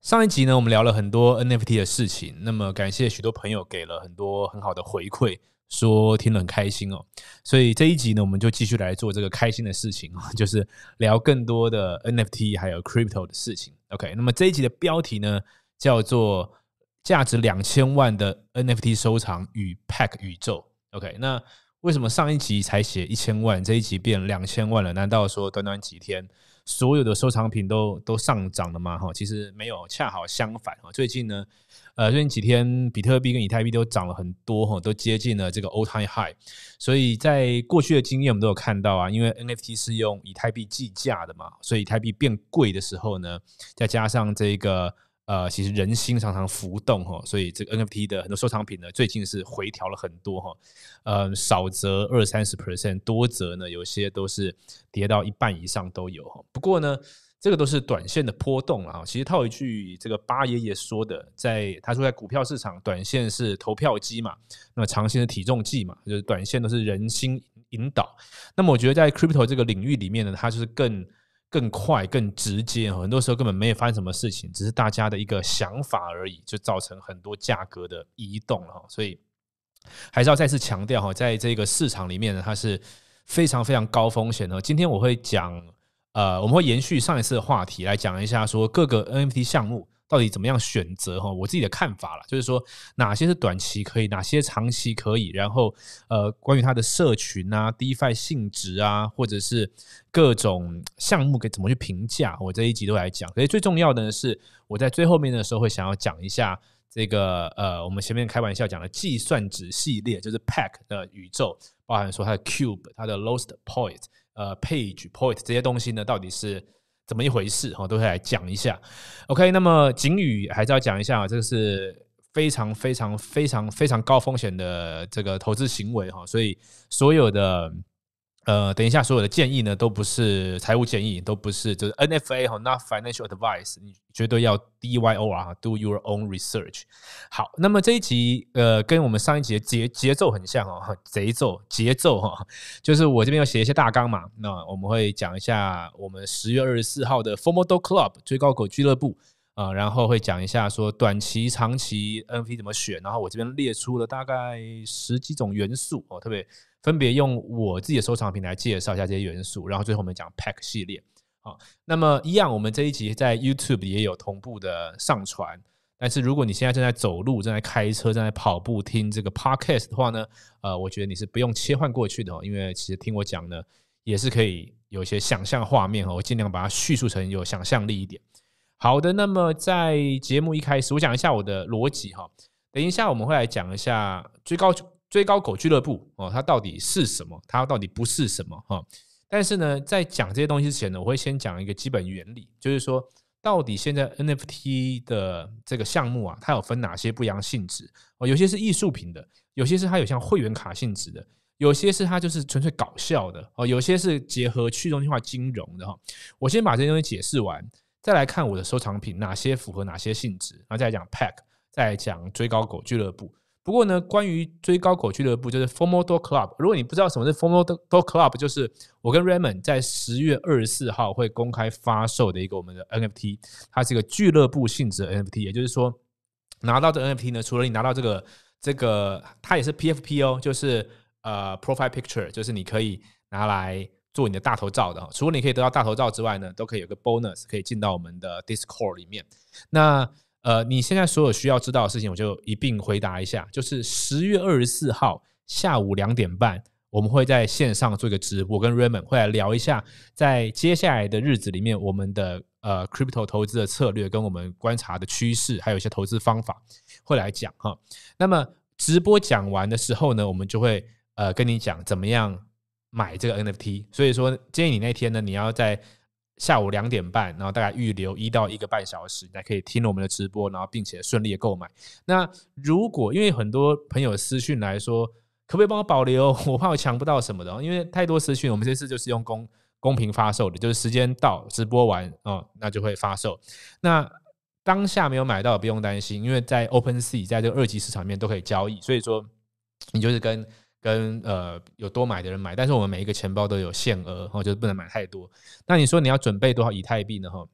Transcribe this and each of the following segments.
上一集呢，我们聊了很多 NFT 的事情。那么感谢许多朋友给了很多很好的回馈，说听了很开心哦。所以这一集呢，我们就继续来做这个开心的事情啊，就是聊更多的 NFT 还有 Crypto 的事情。OK，那么这一集的标题呢叫做“价值两千万的 NFT 收藏与 Pack 宇宙”。OK，那为什么上一集才写一千万，这一集变两千万了？难道说短短几天？所有的收藏品都都上涨了嘛？哈，其实没有，恰好相反啊。最近呢，呃，最近几天比特币跟以太币都涨了很多，哈，都接近了这个 all time high。所以在过去的经验，我们都有看到啊，因为 NFT 是用以太币计价的嘛，所以以太币变贵的时候呢，再加上这个。呃，其实人心常常浮动哈，所以这 NFT 的很多收藏品呢，最近是回调了很多哈。呃，少则二三十 percent，多则呢，有些都是跌到一半以上都有哈。不过呢，这个都是短线的波动啊。其实套一句这个八爷爷说的，在他说在股票市场，短线是投票机嘛，那么长线是体重计嘛，就是短线都是人心引导。那么我觉得在 Crypto 这个领域里面呢，它就是更。更快、更直接，很多时候根本没有发生什么事情，只是大家的一个想法而已，就造成很多价格的移动了所以还是要再次强调哈，在这个市场里面，呢，它是非常非常高风险的。今天我会讲，呃，我们会延续上一次的话题来讲一下，说各个 NFT 项目。到底怎么样选择哈？我自己的看法了，就是说哪些是短期可以，哪些长期可以。然后呃，关于它的社群啊、DeFi 性质啊，或者是各种项目该怎么去评价？我这一集都来讲。所以最重要的呢，是我在最后面的时候会想要讲一下这个呃，我们前面开玩笑讲的计算值系列，就是 Pack 的宇宙，包含说它的 Cube、它的 Lost Point、呃 Page Point 这些东西呢，到底是？怎么一回事？哈，都会来讲一下。OK，那么景宇还是要讲一下，这个是非常非常非常非常高风险的这个投资行为哈，所以所有的。呃，等一下，所有的建议呢，都不是财务建议，都不是，就是 NFA 哈，Not Financial Advice，你绝对要 D Y O R，Do Your Own Research。好，那么这一集呃，跟我们上一集节节奏很像哦，节奏节奏哈，就是我这边要写一些大纲嘛，那我们会讲一下我们十月二十四号的 Foremodel Club 最高股俱乐部啊，然后会讲一下说短期、长期 NP 怎么选，然后我这边列出了大概十几种元素哦，特别。分别用我自己的收藏品来介绍一下这些元素，然后最后我们讲 Pack 系列好，那么一样，我们这一集在 YouTube 也有同步的上传。但是如果你现在正在走路、正在开车、正在跑步听这个 Podcast 的话呢，呃，我觉得你是不用切换过去的，因为其实听我讲呢，也是可以有一些想象画面哦。我尽量把它叙述成有想象力一点。好的，那么在节目一开始，我讲一下我的逻辑哈。等一下我们会来讲一下最高。追高狗俱乐部哦，它到底是什么？它到底不是什么？哈，但是呢，在讲这些东西之前呢，我会先讲一个基本原理，就是说，到底现在 NFT 的这个项目啊，它有分哪些不一样性质？哦，有些是艺术品的，有些是它有像会员卡性质的，有些是它就是纯粹搞笑的，哦，有些是结合去中心化金融的哈。我先把这些东西解释完，再来看我的收藏品哪些符合哪些性质，然后再讲 pack，再讲追高狗俱乐部。不过呢，关于追高口俱乐部就是 Formal Door Club。如果你不知道什么是 Formal Door Club，就是我跟 Raymond 在十月二十四号会公开发售的一个我们的 NFT。它是一个俱乐部性质的 NFT，也就是说，拿到这 NFT 呢，除了你拿到这个这个，它也是 PFP 哦，就是呃 profile picture，就是你可以拿来做你的大头照的。除了你可以得到大头照之外呢，都可以有个 bonus，可以进到我们的 Discord 里面。那呃，你现在所有需要知道的事情，我就一并回答一下。就是十月二十四号下午两点半，我们会在线上做一个直播，跟 Raymond 会来聊一下，在接下来的日子里面，我们的呃 crypto 投资的策略，跟我们观察的趋势，还有一些投资方法会来讲哈。那么直播讲完的时候呢，我们就会呃跟你讲怎么样买这个 NFT。所以说，建议你那天呢，你要在。下午两点半，然后大概预留一到一个半小时，来才可以听了我们的直播，然后并且顺利购买。那如果因为很多朋友私讯来说，可不可以帮我保留？我怕我抢不到什么的，因为太多私讯，我们这次就是用公公平发售的，就是时间到直播完啊，那就会发售。那当下没有买到不用担心，因为在 Open C 在这个二级市场面都可以交易，所以说你就是跟。跟呃有多买的人买，但是我们每一个钱包都有限额，哈、就是不能买太多。那你说你要准备多少以太币呢？哈，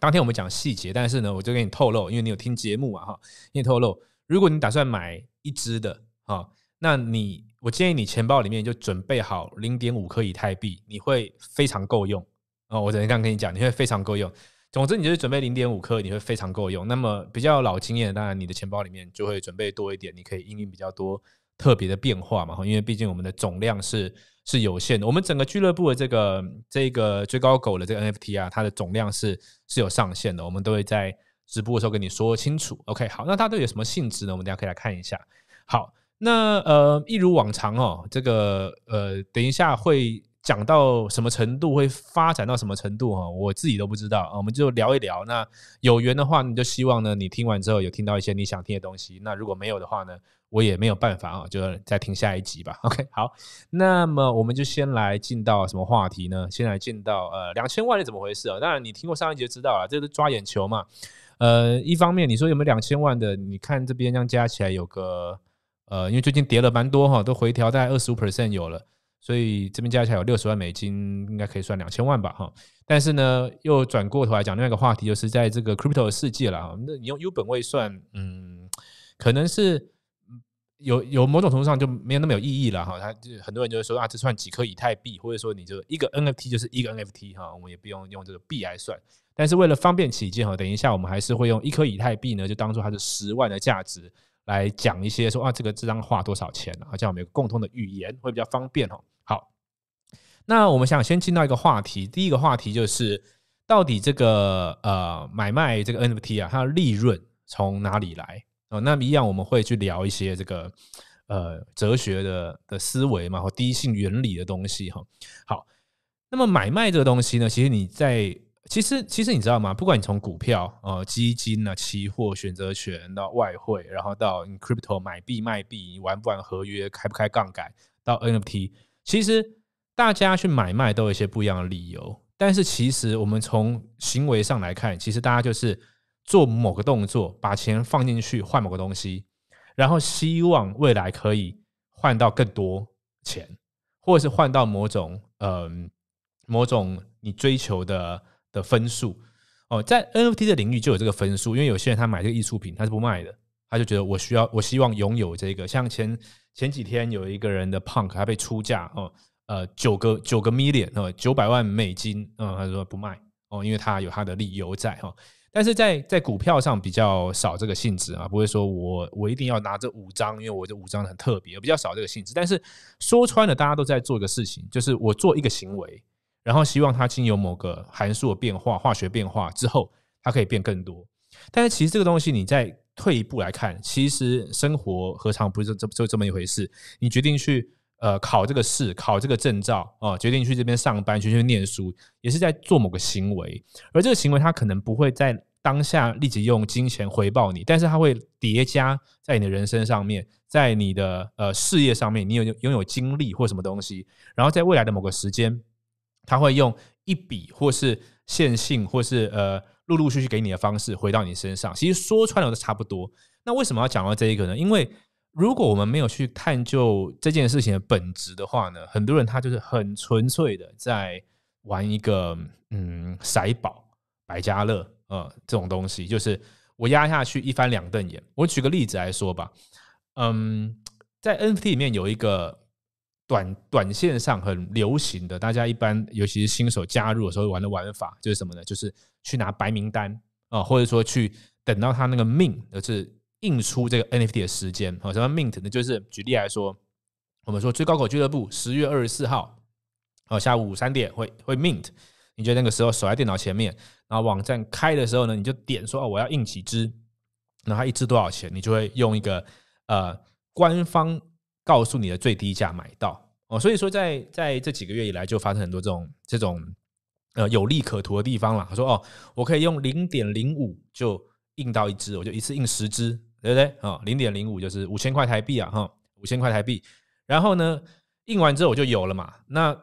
当天我们讲细节，但是呢，我就给你透露，因为你有听节目啊，哈，给你透露，如果你打算买一只的哈，那你我建议你钱包里面就准备好零点五颗以太币，你会非常够用。哦，我能天样跟你讲，你会非常够用。总之，你就是准备零点五颗，你会非常够用。那么比较老经验，当然你的钱包里面就会准备多一点，你可以应用比较多。特别的变化嘛，因为毕竟我们的总量是是有限的。我们整个俱乐部的这个这个最高狗的这个 NFT 啊，它的总量是是有上限的。我们都会在直播的时候跟你说清楚。OK，好，那它都有什么性质呢？我们等下可以来看一下。好，那呃，一如往常哦，这个呃，等一下会。讲到什么程度会发展到什么程度哈，我自己都不知道啊，我们就聊一聊。那有缘的话，你就希望呢，你听完之后有听到一些你想听的东西。那如果没有的话呢，我也没有办法啊，就再听下一集吧。OK，好，那么我们就先来进到什么话题呢？先来进到呃两千万是怎么回事啊？当然你听过上一节知道了，这是抓眼球嘛。呃，一方面你说有没有两千万的？你看这边这样加起来有个呃，因为最近跌了蛮多哈，都回调大概二十五 percent 有了。所以这边加起来有六十万美金，应该可以算两千万吧，哈。但是呢，又转过头来讲另外一个话题，就是在这个 crypto 世界了啊。那你用 U 本位算，嗯，可能是有有某种程度上就没有那么有意义了哈。他就很多人就会说啊，这算几颗以太币，或者说你就一个 NFT 就是一个 NFT 哈。我们也不用用这个币来算，但是为了方便起见哈，等一下我们还是会用一颗以太币呢，就当做它是十万的价值来讲一些说啊，这个这张画多少钱啊，这样我们有共同的语言会比较方便哈。那我们想先进到一个话题，第一个话题就是到底这个呃买卖这个 NFT 啊，它的利润从哪里来？哦，那一样我们会去聊一些这个呃哲学的的思维嘛，或第一性原理的东西哈。好，那么买卖这个东西呢，其实你在其实其实你知道吗？不管你从股票、哦基金啊、期货、选择权到外汇，然后到 n crypto 买币卖币，你玩不玩合约，开不开杠杆，到 NFT，其实。大家去买卖都有一些不一样的理由，但是其实我们从行为上来看，其实大家就是做某个动作，把钱放进去换某个东西，然后希望未来可以换到更多钱，或者是换到某种嗯某种你追求的的分数哦，在 NFT 的领域就有这个分数，因为有些人他买这个艺术品他是不卖的，他就觉得我需要我希望拥有这个，像前前几天有一个人的 punk 他被出价哦。呃，九个九个 million，呃，九百万美金，嗯，他说不卖哦，因为他有他的理由在哈。但是在在股票上比较少这个性质啊，不会说我我一定要拿这五张，因为我这五张很特别，比较少这个性质。但是说穿了，大家都在做一个事情，就是我做一个行为，然后希望它经由某个函数的变化、化学变化之后，它可以变更多。但是其实这个东西，你再退一步来看，其实生活何尝不是这就这么一回事？你决定去。呃，考这个试，考这个证照，哦，决定去这边上班，决定念书，也是在做某个行为。而这个行为，他可能不会在当下立即用金钱回报你，但是他会叠加在你的人生上面，在你的呃事业上面，你有拥有经历或什么东西，然后在未来的某个时间，他会用一笔或是线性，或是呃，陆陆续续给你的方式回到你身上。其实说穿了都差不多。那为什么要讲到这一个呢？因为如果我们没有去探究这件事情的本质的话呢，很多人他就是很纯粹的在玩一个嗯，骰宝、百家乐，呃，这种东西。就是我压下去一翻两瞪眼。我举个例子来说吧，嗯，在 NFT 里面有一个短短线上很流行的，大家一般尤其是新手加入的时候玩的玩法就是什么呢？就是去拿白名单啊，或者说去等到他那个命，就是。印出这个 NFT 的时间啊，什么 mint 呢？就是举例来说，我们说最高狗俱乐部十月二十四号哦，下午三点会会 mint。你觉得那个时候守在电脑前面，然后网站开的时候呢，你就点说哦，我要印几只，然后一只多少钱，你就会用一个呃官方告诉你的最低价买到哦。所以说，在在这几个月以来，就发生很多这种这种呃有利可图的地方了。他说哦，我可以用零点零五就印到一只，我就一次印十只。对不对？啊，零点零五就是五千块台币啊，哈，五千块台币。然后呢，印完之后我就有了嘛。那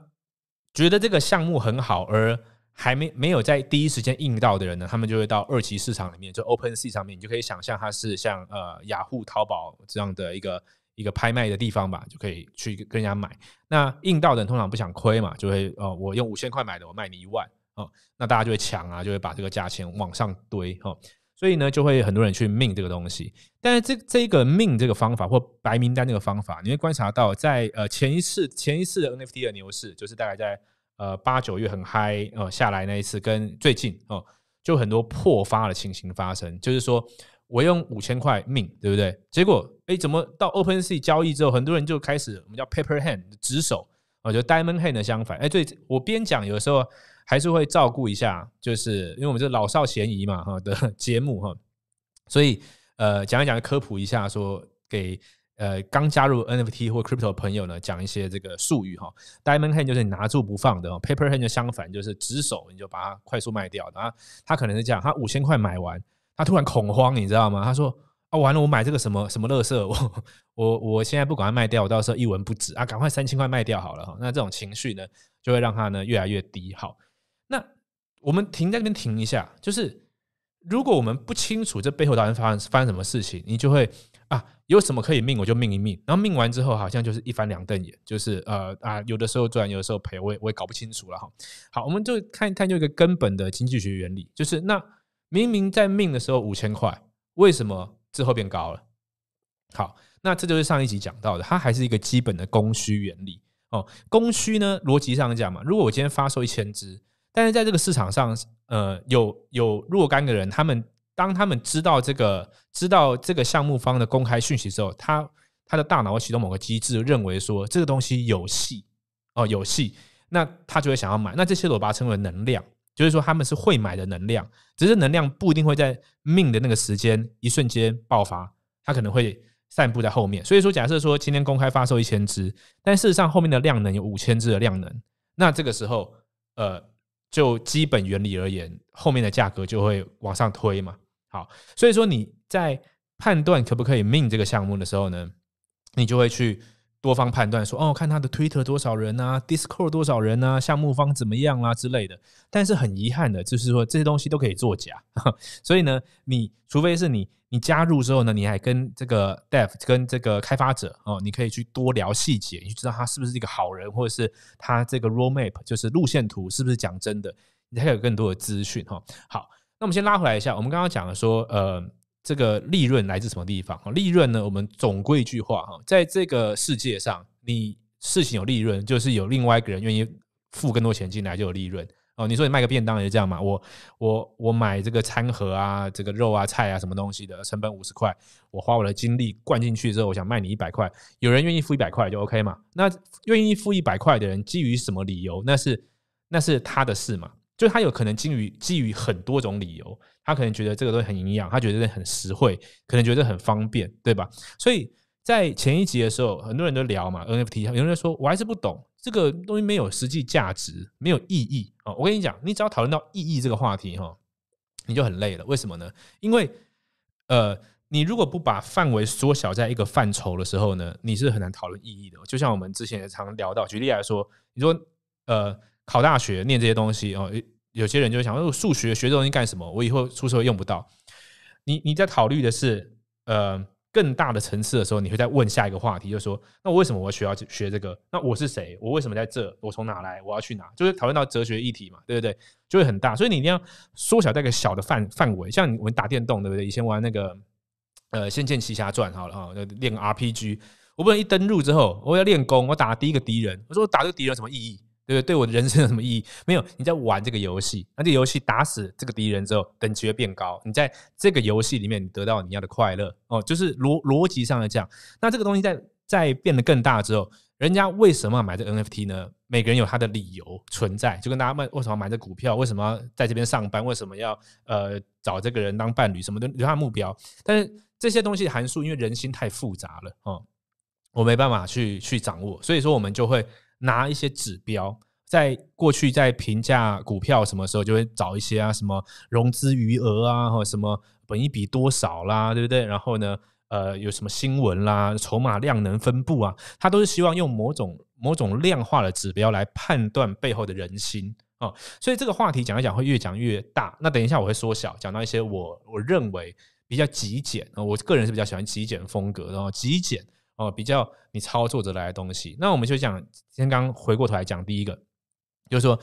觉得这个项目很好而还没没有在第一时间印到的人呢，他们就会到二级市场里面，就 Open Sea 上面，你就可以想象它是像呃雅虎、淘宝这样的一个一个拍卖的地方吧，就可以去跟人家买。那印到的人通常不想亏嘛，就会呃，我用五千块买的，我卖你一万哦，那大家就会抢啊，就会把这个价钱往上堆，哦。所以呢，就会很多人去命这个东西，但是这这个命这个方法或白名单这个方法，你会观察到，在呃前一次前一次的 NFT 的牛市，就是大概在呃八九月很嗨呃下来那一次，跟最近哦，就很多破发的情形发生，就是说我用五千块命，对不对？结果哎，怎么到 Open Sea 交易之后，很多人就开始我们叫 paper hand 指手，啊，就 diamond hand 相反，哎，对我边讲有时候。还是会照顾一下，就是因为我们是老少咸宜嘛哈的节目哈，所以呃讲一讲科普一下，说给呃刚加入 NFT 或 Crypto 朋友呢讲一些这个术语哈。Diamond hand 就是你拿住不放的，paper hand 就相反，就是指手你就把它快速卖掉。然后他可能是这样，他五千块买完，他突然恐慌，你知道吗？他说啊完了，我买这个什么什么乐色，我 我我现在不管卖掉，我到时候一文不值啊，赶快三千块卖掉好了哈。那这种情绪呢，就会让他呢越来越低好。我们停在边停一下，就是如果我们不清楚这背后到底发生发生什么事情，你就会啊有什么可以命我就命一命，然后命完之后好像就是一翻两瞪眼，就是呃啊有的时候赚有的时候赔，我也我也搞不清楚了哈。好，我们就看探究一个根本的经济学原理，就是那明明在命的时候五千块，为什么之后变高了？好，那这就是上一集讲到的，它还是一个基本的供需原理哦。供需呢，逻辑上讲嘛，如果我今天发售一千只。但是在这个市场上，呃，有有若干个人，他们当他们知道这个知道这个项目方的公开讯息之后，他他的大脑会启动某个机制，认为说这个东西有戏哦，有戏，那他就会想要买。那这些我把它称为能量，就是说他们是会买的能量，只是能量不一定会在命的那个时间一瞬间爆发，它可能会散布在后面。所以说，假设说今天公开发售一千只，但事实上后面的量能有五千只的量能，那这个时候，呃。就基本原理而言，后面的价格就会往上推嘛。好，所以说你在判断可不可以命这个项目的时候呢，你就会去。多方判断说，哦，看他的 Twitter 多少人啊，Discord 多少人啊，项目方怎么样啊之类的。但是很遗憾的，就是说这些东西都可以作假。所以呢，你除非是你你加入之后呢，你还跟这个 Dev 跟这个开发者哦，你可以去多聊细节，你去知道他是不是一个好人，或者是他这个 Road Map 就是路线图是不是讲真的，你才有更多的资讯哈。好，那我们先拉回来一下，我们刚刚讲了说，呃。这个利润来自什么地方？利润呢？我们总归一句话哈，在这个世界上，你事情有利润，就是有另外一个人愿意付更多钱进来就有利润。哦，你说你卖个便当也是这样嘛？我我我买这个餐盒啊，这个肉啊、菜啊什么东西的成本五十块，我花我的精力灌进去之后，我想卖你一百块，有人愿意付一百块就 OK 嘛？那愿意付一百块的人基于什么理由？那是那是他的事嘛？就他有可能基于基于很多种理由，他可能觉得这个东西很营养，他觉得很实惠，可能觉得很方便，对吧？所以在前一集的时候，很多人都聊嘛 NFT，有人说，我还是不懂这个东西没有实际价值，没有意义啊！我跟你讲，你只要讨论到意义这个话题哈，你就很累了。为什么呢？因为呃，你如果不把范围缩小在一个范畴的时候呢，你是很难讨论意义的。就像我们之前也常聊到，举例来说，你说呃，考大学念这些东西哦。有些人就会想，我数学学这东西干什么？我以后出社会用不到。你你在考虑的是呃更大的层次的时候，你会再问下一个话题，就说那我为什么我要学要学这个？那我是谁？我为什么在这？我从哪来？我要去哪？就是讨论到哲学议题嘛，对不对？就会很大。所以你一定要缩小那个小的范范围。像我们打电动，对不对？以前玩那个呃《仙剑奇侠传》好了啊，练 RPG。我不能一登录之后，我要练功，我打第一个敌人。我说打这个敌人有什么意义？对对，我的人生有什么意义？没有，你在玩这个游戏，那这游戏打死这个敌人之后，等级变高。你在这个游戏里面得到你要的快乐哦，就是逻逻辑上的讲。那这个东西在在变得更大之后，人家为什么要买这 NFT 呢？每个人有他的理由存在，就跟大家问：为什么买这股票？为什么在这边上班？为什么要呃找这个人当伴侣？什么的有他的目标。但是这些东西函数，因为人心太复杂了哦，我没办法去去掌握，所以说我们就会。拿一些指标，在过去在评价股票什么时候就会找一些啊，什么融资余额啊，或什么本一比多少啦，对不对？然后呢，呃，有什么新闻啦，筹码量能分布啊，他都是希望用某种某种量化的指标来判断背后的人心哦，所以这个话题讲一讲会越讲越大，那等一下我会缩小，讲到一些我我认为比较极简，我个人是比较喜欢极简风格，然后极简。哦，比较你操作者来的东西，那我们就讲，先刚回过头来讲，第一个就是说，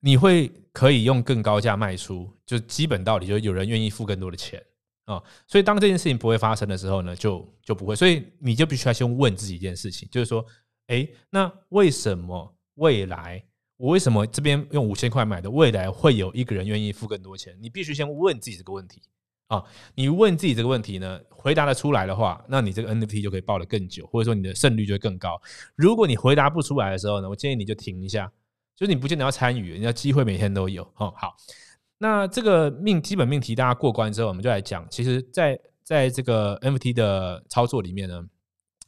你会可以用更高价卖出，就基本道理，就有人愿意付更多的钱啊。所以当这件事情不会发生的时候呢，就就不会。所以你就必须要先问自己一件事情，就是说，哎，那为什么未来我为什么这边用五千块买的，未来会有一个人愿意付更多钱？你必须先问自己这个问题。啊，你问自己这个问题呢，回答的出来的话，那你这个 NFT 就可以报的更久，或者说你的胜率就会更高。如果你回答不出来的时候呢，我建议你就停一下，就是你不见得要参与，人家机会每天都有哈。好，那这个命基本命题大家过关之后，我们就来讲，其实，在在这个 NFT 的操作里面呢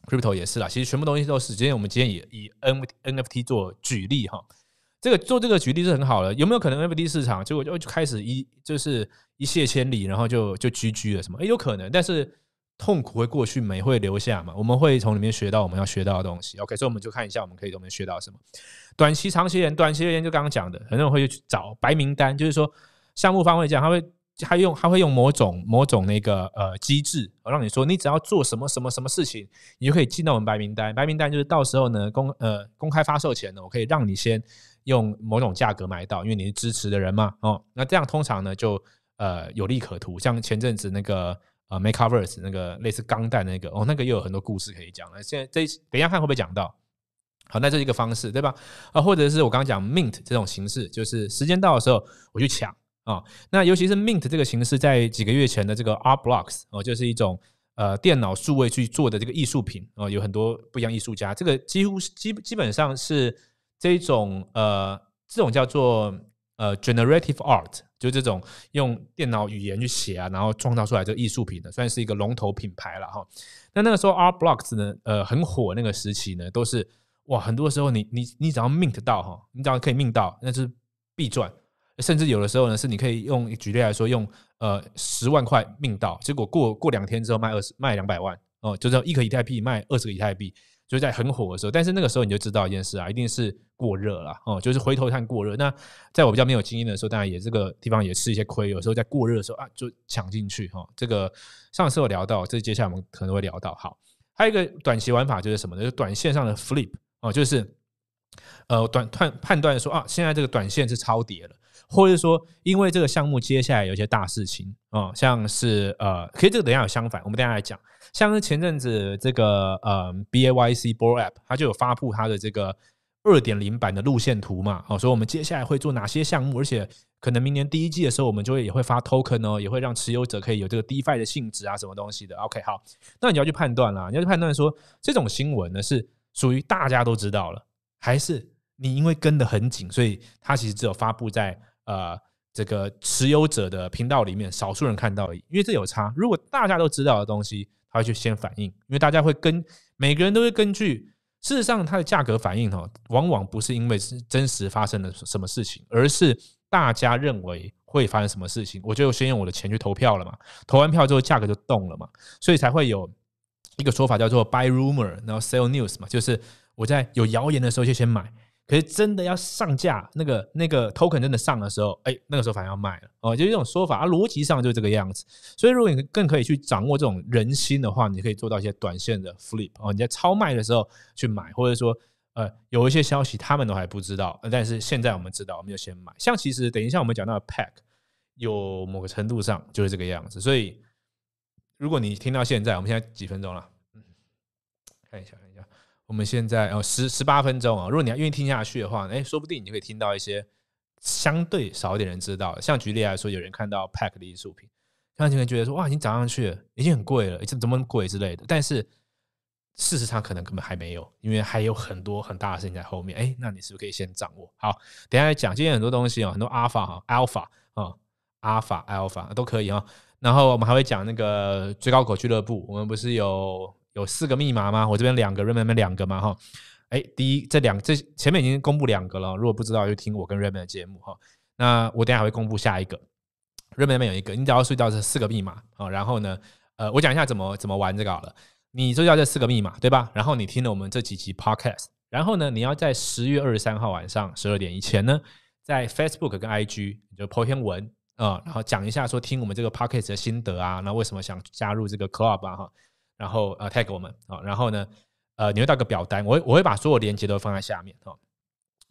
，Crypto 也是啦，其实全部东西都是。今天我们今天以以 N NFT 做举例哈。这个做这个举例是很好的，有没有可能 F D 市场结果就开始一就是一泻千里，然后就就 GG 了什么？也有可能，但是痛苦会过去，美会留下嘛？我们会从里面学到我们要学到的东西。OK，所以我们就看一下，我们可以从里面学到什么？短期、长期人，短期人就刚刚讲的，很多人会去找白名单，就是说项目方会讲，他会他用他会用某种某种那个呃机制，让你说你只要做什么什么什么事情，你就可以进到我们白名单。白名单就是到时候呢公呃公开发售前呢，我可以让你先。用某种价格买到，因为你是支持的人嘛，哦，那这样通常呢就呃有利可图。像前阵子那个呃，Makeverse o 那个类似钢带那个，哦，那个又有很多故事可以讲了。现在这等一下看会不会讲到。好，那这是一个方式，对吧？啊，或者是我刚刚讲 Mint 这种形式，就是时间到的时候我去抢啊。那尤其是 Mint 这个形式，在几个月前的这个 Art Blocks 哦，就是一种呃电脑数位去做的这个艺术品哦，有很多不一样艺术家，这个几乎基基本上是。这种呃，这种叫做呃 generative art，就这种用电脑语言去写啊，然后创造出来这个艺术品的，算是一个龙头品牌了哈。那那个时候，Art Blocks 呢，呃，很火那个时期呢，都是哇，很多时候你你你只要 mint 到哈，你只要可以 mint 到，那是必赚。甚至有的时候呢，是你可以用举例来说，用呃十万块 mint 到，结果过过两天之后卖二十卖两百万哦，就是一个以太币卖二十个以太币，就在很火的时候。但是那个时候你就知道一件事啊，一定是。过热了哦，就是回头看过热。那在我比较没有经验的时候，当然也这个地方也吃一些亏。有时候在过热的时候啊，就抢进去哈。这个上次有聊到，这接下来我们可能会聊到。好，还有一个短期玩法就是什么呢？就短线上的 flip 哦，就是呃，短判判断说啊，现在这个短线是超跌了，或者说因为这个项目接下来有一些大事情啊，像是呃，可以这个等下有相反，我们等下来讲。像是前阵子这个呃，B A Y C Bull App，它就有发布它的这个。二点零版的路线图嘛，好，所以我们接下来会做哪些项目？而且可能明年第一季的时候，我们就会也会发 token 哦，也会让持有者可以有这个 defi 的性质啊，什么东西的。OK，好，那你要去判断啦，你要去判断说这种新闻呢是属于大家都知道了，还是你因为跟得很紧，所以它其实只有发布在呃这个持有者的频道里面，少数人看到。而已，因为这有差，如果大家都知道的东西，他会去先反应，因为大家会跟每个人都会根据。事实上，它的价格反应哈，往往不是因为是真实发生了什么事情，而是大家认为会发生什么事情。我就先用我的钱去投票了嘛，投完票之后价格就动了嘛，所以才会有一个说法叫做 “buy rumor”，然后 “sell news” 嘛，就是我在有谣言的时候就先买。可是真的要上架那个那个头肯真的上的时候，哎，那个时候反而要卖了哦，就是这种说法啊，逻辑上就是这个样子。所以如果你更可以去掌握这种人心的话，你可以做到一些短线的 flip 哦，你在超卖的时候去买，或者说呃有一些消息他们都还不知道，但是现在我们知道，我们就先买。像其实等于像我们讲到的 pack，有某个程度上就是这个样子。所以如果你听到现在，我们现在几分钟了，看一下。我们现在哦十十八分钟啊，如果你要愿意听下去的话，哎，说不定你就可以听到一些相对少一点人知道，像举例来说，有人看到 Pack 的艺术品，那就会觉得说哇，已经涨上去了，已经很贵了，怎经怎么贵之类的。但是事实上可能根本还没有，因为还有很多很大的事情在后面。哎，那你是不是可以先掌握好？等下来讲，今天很多东西哦，很多 Alpha 哈，Alpha 啊，Alpha Alpha 都可以啊。然后我们还会讲那个最高狗俱乐部，我们不是有。有四个密码吗？我这边两个，r 瑞美们两个嘛哈，哎，第一这两这前面已经公布两个了，如果不知道就听我跟 r 瑞美的节目哈。那我等下会公布下一个，r 瑞美们有一个，你只要注意到这四个密码啊。然后呢，呃，我讲一下怎么怎么玩这个好了。你睡觉这四个密码对吧？然后你听了我们这几集 podcast，然后呢，你要在十月二十三号晚上十二点以前呢，在 Facebook 跟 IG 你就一篇文啊，然后讲一下说听我们这个 podcast 的心得啊，那为什么想加入这个 club 啊？哈。然后呃，tag 我们啊，然后呢，呃，你会到个表单，我我会把所有链接都放在下面哦。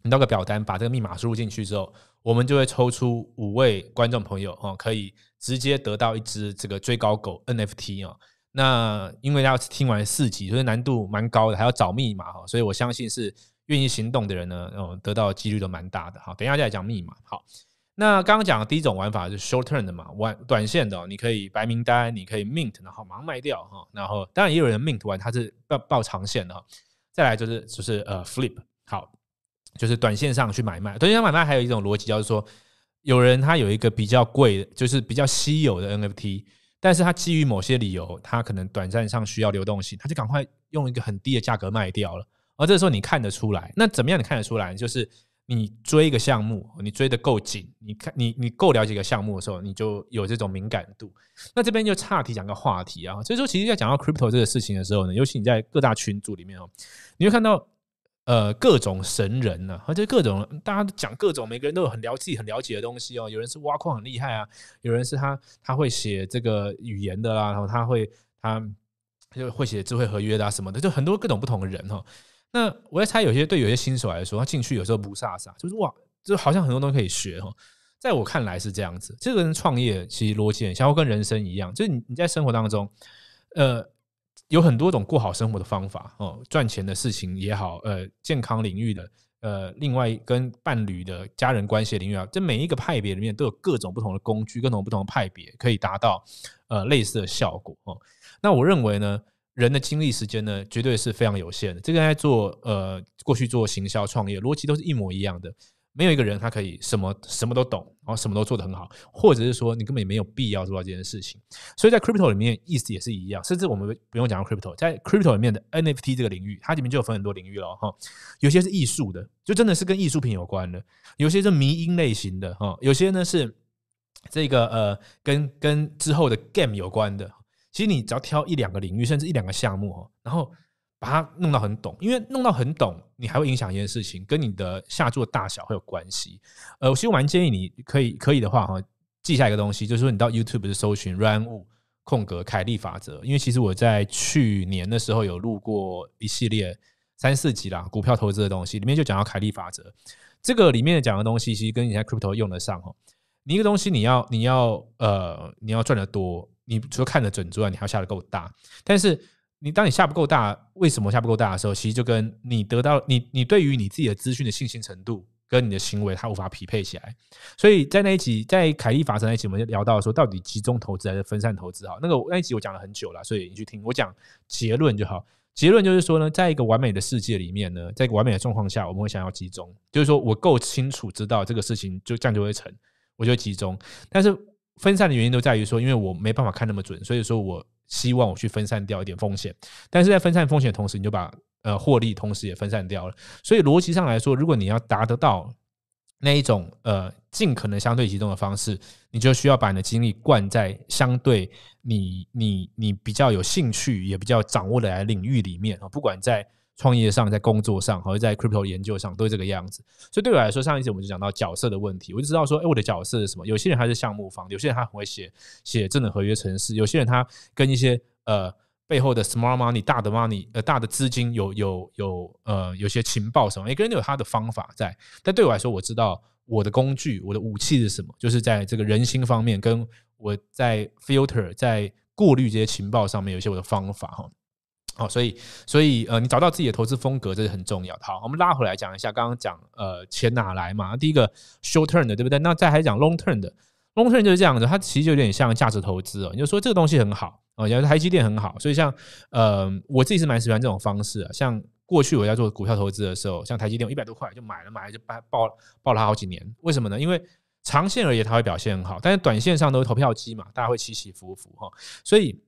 你到个表单，把这个密码输入进去之后，我们就会抽出五位观众朋友哦，可以直接得到一只这个最高狗 NFT 哦。那因为要听完四集，所以难度蛮高的，还要找密码哈。所以我相信是愿意行动的人呢，哦，得到几率都蛮大的哈。等一下再讲密码好。那刚刚讲的第一种玩法是 short term 的嘛，玩短线的，你可以白名单，你可以 mint，然后马上卖掉哈，然后当然也有人 mint 完，他是报报长线的。再来就是就是呃 flip，好，就是短线上去买卖，短线上买卖还有一种逻辑，就是说有人他有一个比较贵，就是比较稀有的 NFT，但是他基于某些理由，他可能短暂上需要流动性，他就赶快用一个很低的价格卖掉了。而这时候你看得出来，那怎么样你看得出来？就是。你追一个项目，你追的够紧，你看你你够了解一个项目的时候，你就有这种敏感度。那这边就岔题讲个话题啊，所以说其实，在讲到 crypto 这个事情的时候呢，尤其你在各大群组里面哦，你会看到呃各种神人呢，而且各种大家讲各种，每个人都有很了自己很了解的东西哦。有人是挖矿很厉害啊，有人是他他会写这个语言的啦，然后他会他就会写智慧合约的啊什么的，就很多各种不同的人哈。那我在猜，有些对有些新手来说，他进去有时候不傻傻，就是哇，就好像很多东西可以学哈。在我看来是这样子，这个人创业其实逻辑很像，跟人生一样，就是你你在生活当中，呃，有很多种过好生活的方法哦，赚钱的事情也好，呃，健康领域的，呃，另外跟伴侣的家人关系的领域啊，这每一个派别里面都有各种不同的工具，各种不同的派别可以达到呃类似的效果哦。那我认为呢？人的精力时间呢，绝对是非常有限的。这个在做呃，过去做行销创业逻辑都是一模一样的，没有一个人他可以什么什么都懂，然后什么都做得很好，或者是说你根本也没有必要做到这件事情。所以在 crypto 里面意思也是一样，甚至我们不用讲到 crypto，在 crypto 里面的 NFT 这个领域，它里面就有分很多领域了哈。有些是艺术的，就真的是跟艺术品有关的；有些是迷音类型的哈；有些呢是这个呃，跟跟之后的 game 有关的。其实你只要挑一两个领域，甚至一两个项目哈，然后把它弄到很懂，因为弄到很懂，你还会影响一件事情，跟你的下注的大小会有关系。呃，我其实蛮建议你可以，可以的话哈，记下一个东西，就是说你到 YouTube 去搜寻 r a n 物”空格凯利法则，因为其实我在去年的时候有录过一系列三四集啦，股票投资的东西，里面就讲到凯利法则。这个里面讲的东西其实跟你在 Crypto 用得上哈。你一个东西你要你要呃你要赚得多。你除了看得准之外，你还要下得够大。但是，你当你下不够大，为什么下不够大的时候，其实就跟你得到你你对于你自己的资讯的信心程度跟你的行为，它无法匹配起来。所以在那一集，在凯利法则那一集，我们就聊到说，到底集中投资还是分散投资哈，那个那一集我讲了很久了，所以你去听我讲结论就好。结论就是说呢，在一个完美的世界里面呢，在一个完美的状况下，我们会想要集中，就是说我够清楚知道这个事情就这样就会成，我就集中。但是分散的原因都在于说，因为我没办法看那么准，所以说我希望我去分散掉一点风险。但是在分散风险的同时，你就把呃获利同时也分散掉了。所以逻辑上来说，如果你要达得到那一种呃尽可能相对集中的方式，你就需要把你的精力灌在相对你你你比较有兴趣也比较掌握的领域里面啊，不管在。创业上，在工作上，或者在 crypto 研究上，都是这个样子。所以对我来说，上一次我们就讲到角色的问题。我就知道说，哎，我的角色是什么？有些人他是项目方，有些人他很会写写智能合约程式，有些人他跟一些呃背后的 small money、大的 money 呃大的资金有有有呃有些情报什么，每个人有他的方法在。但对我来说，我知道我的工具、我的武器是什么，就是在这个人心方面，跟我在 filter 在过滤这些情报上面，有一些我的方法哈。哦，所以，所以，呃，你找到自己的投资风格这是很重要的。好，我们拉回来讲一下，刚刚讲，呃，钱哪来嘛？第一个 short term 的，对不对？那再还讲 long term 的，long term 就是这样子，它其实就有点像价值投资哦。你就说这个东西很好，哦，讲台积电很好，所以像，呃，我自己是蛮喜欢这种方式啊。像过去我在做股票投资的时候，像台积电，我一百多块就买了，买了就报报了它好几年。为什么呢？因为长线而言它会表现很好，但是短线上都是投票机嘛，大家会起起伏伏哈，所以。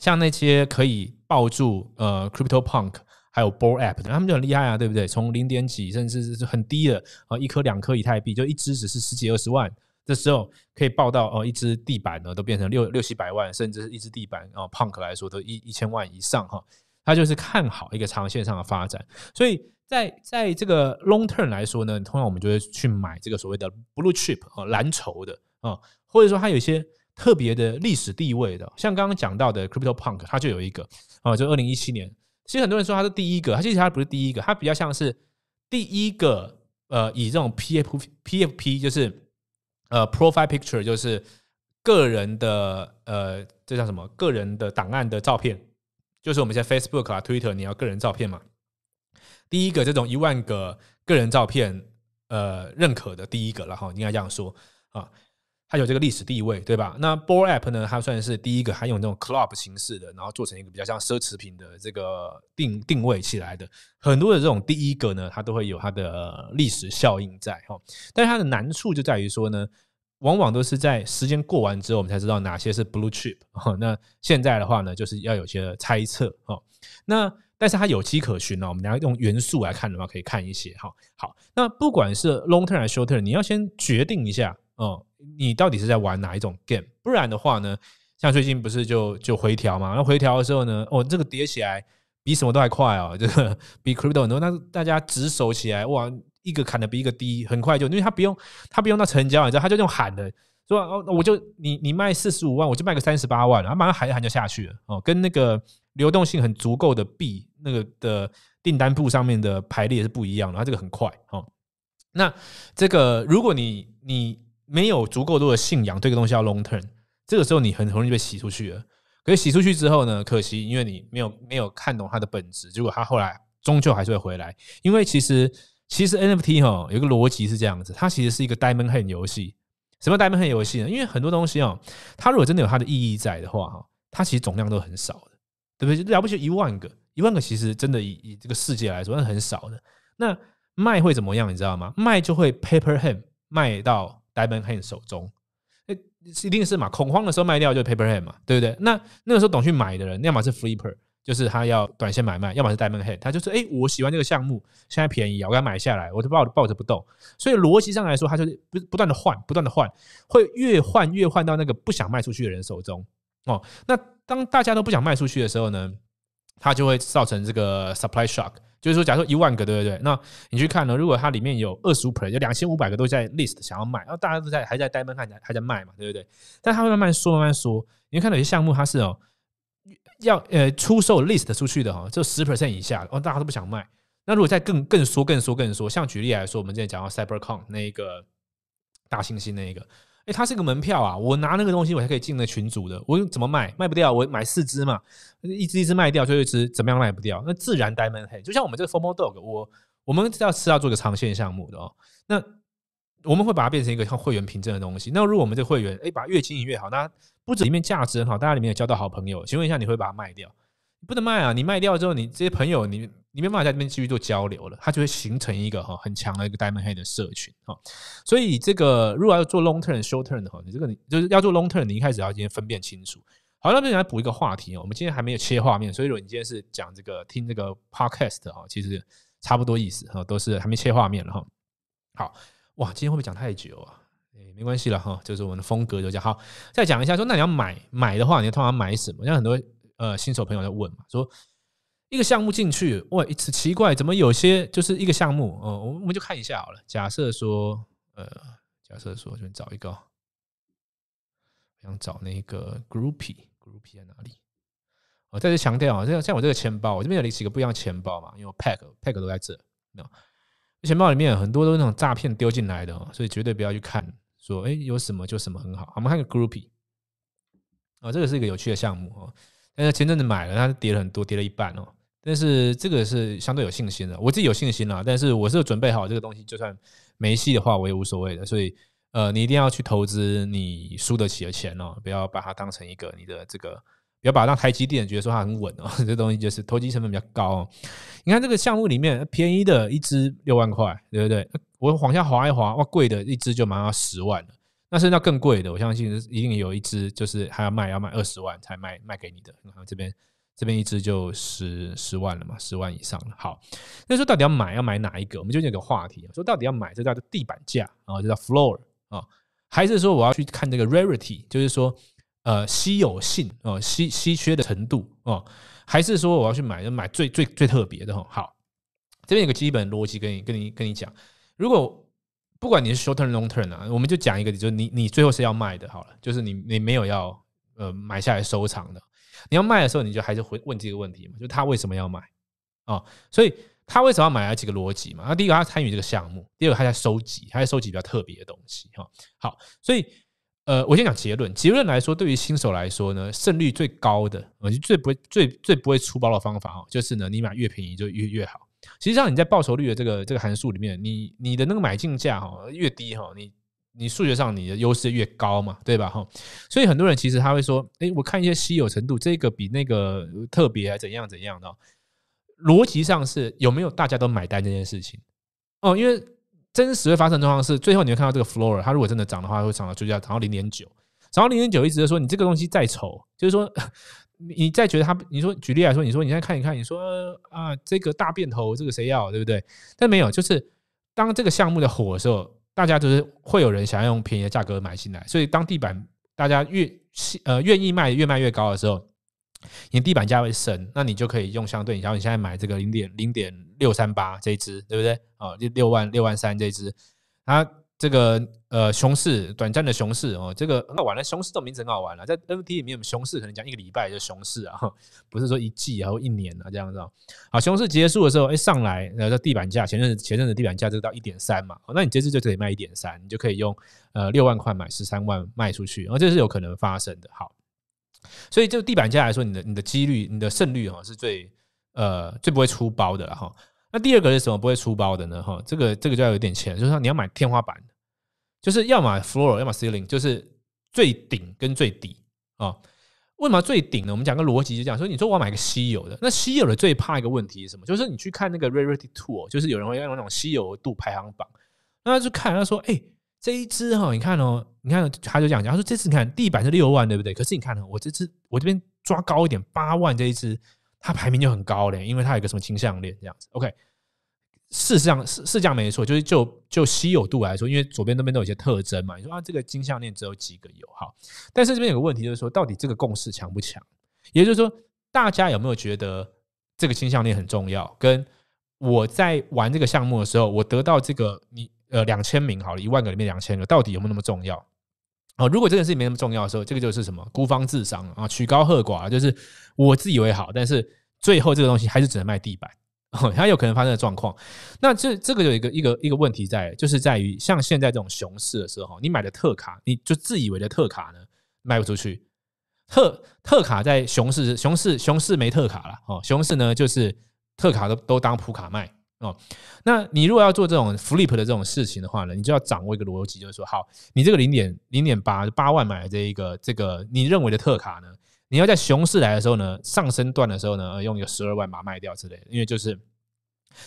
像那些可以抱住呃，Crypto Punk 还有 Ball App，他们就很厉害啊，对不对？从零点几甚至是很低的啊，一颗两颗以太币，就一只只是十几二十万的时候，可以报到哦，一只地板呢都变成六六七百万，甚至是一只地板啊，Punk 来说都一一千万以上哈。他就是看好一个长线上的发展，所以在在这个 Long Term 来说呢，通常我们就会去买这个所谓的 Blue Chip 啊，蓝筹的啊，或者说它有一些。特别的历史地位的，像刚刚讲到的 Crypto Punk，它就有一个啊，就二零一七年，其实很多人说它是第一个，它其实它不是第一个，它比较像是第一个呃，以这种 PFP PFP 就是呃 Profile Picture 就是个人的呃，这叫什么？个人的档案的照片，就是我们现在 Facebook 啊、Twitter 你要个人照片嘛？第一个这种一万个个人照片呃，认可的第一个了哈，应该这样说啊。它有这个历史地位，对吧？那 Ball App 呢，它算是第一个，它有那种 Club 形式的，然后做成一个比较像奢侈品的这个定定位起来的。很多的这种第一个呢，它都会有它的历史效应在哈。但是它的难处就在于说呢，往往都是在时间过完之后，我们才知道哪些是 Blue Chip。那现在的话呢，就是要有些猜测哈。那但是它有迹可循哦。我们拿用元素来看的话，可以看一些哈。好，那不管是 Long Term 还是 Shorter，t m 你要先决定一下。哦，你到底是在玩哪一种 game？不然的话呢？像最近不是就就回调嘛？那回调的时候呢？哦，这个跌起来比什么都还快哦，这个比 crypto 很多，那大家值手起来，哇，一个砍的比一个低，很快就，因为他不用他不用到成交，你知道，他就用喊的，说哦，我就你你卖四十五万，我就卖个三十八万，后马上喊一喊就下去了哦。跟那个流动性很足够的币那个的订单簿上面的排列是不一样的，它这个很快哦。那这个如果你你。没有足够多的信仰，这个东西要 long term。这个时候你很容易被洗出去了。可是洗出去之后呢？可惜，因为你没有没有看懂它的本质。结果它后来终究还是会回来，因为其实其实 NFT 哈有个逻辑是这样子，它其实是一个 diamond hand 游戏。什么 diamond hand 游戏呢？因为很多东西哦，它如果真的有它的意义在的话，哈，它其实总量都很少的，对不对？了不起一万个，一万个其实真的以以这个世界来说，那很少的。那卖会怎么样？你知道吗？卖就会 paper hand 卖到。Diamond h a n d 手中，诶，一定是嘛？恐慌的时候卖掉就是 Paper h a n d 嘛，对不对？那那个时候懂去买的人，要么是 Flipper，就是他要短线买卖；要么是 Diamond h a n d 他就是哎，我喜欢这个项目，现在便宜啊，我要买下来，我就抱抱着不动。所以逻辑上来说，他就是不不断的换，不断的换，会越换越换到那个不想卖出去的人手中。哦，那当大家都不想卖出去的时候呢，它就会造成这个 Supply Shock。就是说，假如说一万个，对不对？那你去看呢，如果它里面有二十五 percent，就两千五百个都在 list，想要卖，然后大家都在还在呆闷看起还在卖嘛，对不对？但它会慢慢缩，慢慢缩。你会看到有些项目它是哦，要呃出售 list 出去的哈，就十 percent 以下，哦，大家都不想卖。那如果再更更缩，更缩更缩，像举例来说，我们之前讲到 CyberCon 那一个大猩猩那一个。哎，它是个门票啊！我拿那个东西，我才可以进那群组的。我怎么卖？卖不掉，我买四只嘛，一只一只卖掉就一只，怎么样卖不掉？那自然 diamond，就像我们这个 formal dog，我我们要是要做一个长线项目的，哦，那我们会把它变成一个像会员凭证的东西。那如果我们这会员哎，把越经营越好，那不止里面价值很好，大家里面有交到好朋友。请问一下，你会把它卖掉？不能卖啊！你卖掉之后，你这些朋友，你你没没法在这边继续做交流了，它就会形成一个哈很强的一个 diamond head 的社群哈。所以这个如果要做 long term short term 的话，你这个你就是要做 long term，你一开始要先分辨清楚。好，那边来补一个话题哦。我们今天还没有切画面，所以说你今天是讲这个听这个 podcast 哈，其实差不多意思哈，都是还没切画面了哈。好，哇，今天会不会讲太久啊？诶，没关系了哈，就是我们的风格就这样。好。再讲一下，说那你要买买的话，你要通常买什么？像很多。呃，新手朋友在问嘛，说一个项目进去，哇，一次奇怪，怎么有些就是一个项目？哦、我们我们就看一下好了。假设说，呃，假设说，就找一个，想找那个 Groupie，Groupie 在哪里？我再次强调，啊，像像我这个钱包，我这边有几几个不一样的钱包嘛，因为我 Pack Pack 都在这。那钱包里面很多都是那种诈骗丢进来的，所以绝对不要去看，说哎，有什么就什么很好。我们看个 Groupie，啊，这个是一个有趣的项目哦。但是前阵子买了，它跌了很多，跌了一半哦。但是这个是相对有信心的，我自己有信心啦。但是我是准备好这个东西，就算没戏的话，我也无所谓的。所以，呃，你一定要去投资你输得起的钱哦，不要把它当成一个你的这个，不要把它当台积电觉得说它很稳哦。这东西就是投机成本比较高哦。你看这个项目里面便宜的一只六万块，对不对？我往下滑一滑，哇，贵的一只就马上十万了。那甚至要更贵的，我相信一定有一只，就是还要卖，要卖二十万才卖卖给你的。然后这边这边一只就十十万了嘛，十万以上了。好，那说到底要买要买哪一个？我们就有个话题，说到底要买这叫做地板价，啊，这叫 floor 啊，还是说我要去看这个 rarity，就是说呃稀有性哦，稀稀缺的程度哦，还是说我要去买买最最最特别的哈？好，这边有个基本逻辑，跟你跟你跟你讲，如果。不管你是 short term long term 啊，我们就讲一个，就你你最后是要卖的，好了，就是你你没有要呃买下来收藏的，你要卖的时候，你就还是回问这个问题嘛，就他为什么要买啊？所以他为什么要买几个逻辑嘛？那第一个他参与这个项目，第二个他在收集，他在收集比较特别的东西哈。好，所以呃，我先讲结论，结论来说，对于新手来说呢，胜率最高的，最不会最最不会粗暴的方法哦，就是呢，你买越便宜就越越好。实际上，你在报酬率的这个这个函数里面，你你的那个买进价哈越低哈，你你数学上你的优势越高嘛，对吧哈？所以很多人其实他会说，哎，我看一些稀有程度，这个比那个特别怎样怎样的逻辑上是有没有大家都买单这件事情哦？因为真实会发生状况是，最后你会看到这个 floor 它如果真的涨的话，会涨到最低，涨到零点九，涨到零点九，一直说你这个东西再丑，就是说。你再觉得他，你说举例来说，你说你现在看一看，你说啊，这个大便头，这个谁要，对不对？但没有，就是当这个项目的火的时候，大家就是会有人想要用便宜的价格买进来。所以当地板大家越呃愿意卖越卖越高的时候，你地板价会升，那你就可以用相对，你像你现在买这个零点零点六三八这一只，对不对？啊，六六万六万三这一只，啊。这个呃，熊市短暂的熊市哦，这个很好玩了。熊市这名字很好玩了，在 NFT 里面，熊市可能讲一个礼拜就熊市啊，不是说一季还会一年啊这样子。好，熊市结束的时候，哎，上来然这地板价，前任子前任的地板价就到一点三嘛。那你这次就可以卖一点三，你就可以用呃六万块买十三万卖出去，然、后这是有可能发生的。好，所以就地板价来说，你的你的几率、你的胜率哈是最呃最不会出包的了哈。那第二个是什么不会出包的呢？哈，这个这个就要有点钱，就是说你要买天花板，就是要买 floor，要买 ceiling，就是最顶跟最底啊。为什么最顶呢？我们讲个逻辑，就讲说，你说我要买个稀有的，那稀有的最怕一个问题是什么？就是你去看那个 rarity tool，就是有人会用那种稀有度排行榜，那他就看他说，哎，这一只哈，你看哦，你看他就讲讲，他说这次你看地板是六万，对不对？可是你看，我这只我这边抓高一点，八万这一只。它排名就很高嘞，因为它有一个什么金项链这样子。OK，事实上是是这样没错，就是就就稀有度来说，因为左边那边都有些特征嘛，你说啊这个金项链只有几个有哈。但是这边有个问题就是说，到底这个共识强不强？也就是说，大家有没有觉得这个金项链很重要？跟我在玩这个项目的时候，我得到这个你呃两千名好了，一万个里面两千个，到底有没有那么重要？哦，如果这件事情没那么重要的时候，这个就是什么孤芳自赏啊！曲高和寡，就是我自以为好，但是最后这个东西还是只能卖地板，哦、它有可能发生的状况。那这这个有一个一个一个问题在，就是在于像现在这种熊市的时候，你买的特卡，你就自以为的特卡呢卖不出去，特特卡在熊市，熊市熊市没特卡了哦，熊市呢就是特卡都都当普卡卖。哦，那你如果要做这种 flip 的这种事情的话呢，你就要掌握一个逻辑，就是说，好，你这个零点零点八八万买的这一个这个你认为的特卡呢，你要在熊市来的时候呢，上升段的时候呢，用一个十二万把卖掉之类，的，因为就是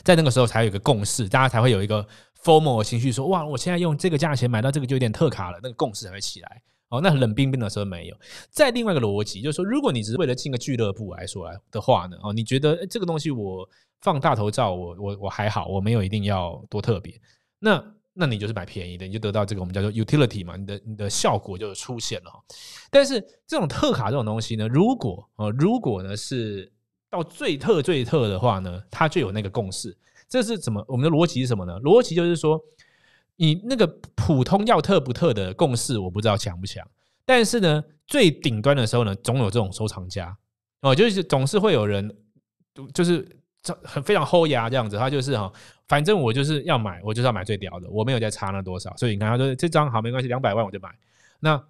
在那个时候才有一个共识，大家才会有一个 formal 情绪，说哇，我现在用这个价钱买到这个就有点特卡了，那个共识才会起来。哦，那冷冰冰的时候没有。再另外一个逻辑，就是说，如果你只是为了进个俱乐部来说来的话呢，哦，你觉得这个东西我放大头照，我我我还好，我没有一定要多特别。那那你就是买便宜的，你就得到这个我们叫做 utility 嘛，你的你的效果就出现了。但是这种特卡这种东西呢，如果呃如果呢是到最特最特的话呢，它就有那个共识。这是怎么？我们的逻辑是什么呢？逻辑就是说。你那个普通要特不特的共识，我不知道强不强，但是呢，最顶端的时候呢，总有这种收藏家哦，就是总是会有人，就是很非常厚压这样子，他就是哈，反正我就是要买，我就是要买最屌的，我没有在差那多少，所以你看他说这张好没关系，两百万我就买。那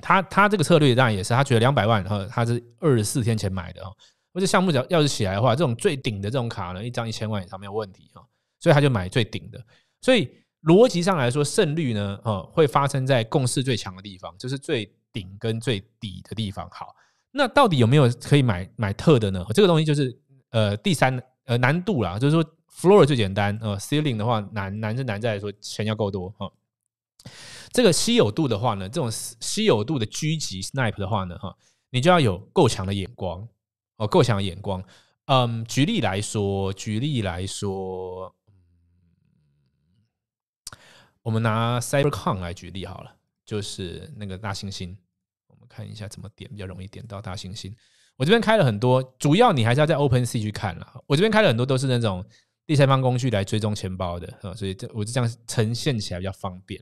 他他这个策略当然也是，他觉得两百万，然后他是二十四天前买的哦。而且项目只要要是起来的话，这种最顶的这种卡呢，一张一千万以上没有问题哦，所以他就买最顶的，所以。逻辑上来说，胜率呢，呃，会发生在共识最强的地方，就是最顶跟最底的地方。好，那到底有没有可以买买特的呢？这个东西就是，呃，第三，呃，难度啦，就是说，floor 最简单，呃，ceiling 的话，难难是难在说钱要够多，哈。这个稀有度的话呢，这种稀有度的狙击 snipe 的话呢，哈，你就要有够强的眼光，哦，够强的眼光。嗯，举例来说，举例来说。我们拿 CyberCon 来举例好了，就是那个大猩猩。我们看一下怎么点比较容易点到大猩猩。我这边开了很多，主要你还是要在 OpenSea 去看了。我这边开了很多都是那种第三方工具来追踪钱包的啊，所以这我就这样呈现起来比较方便。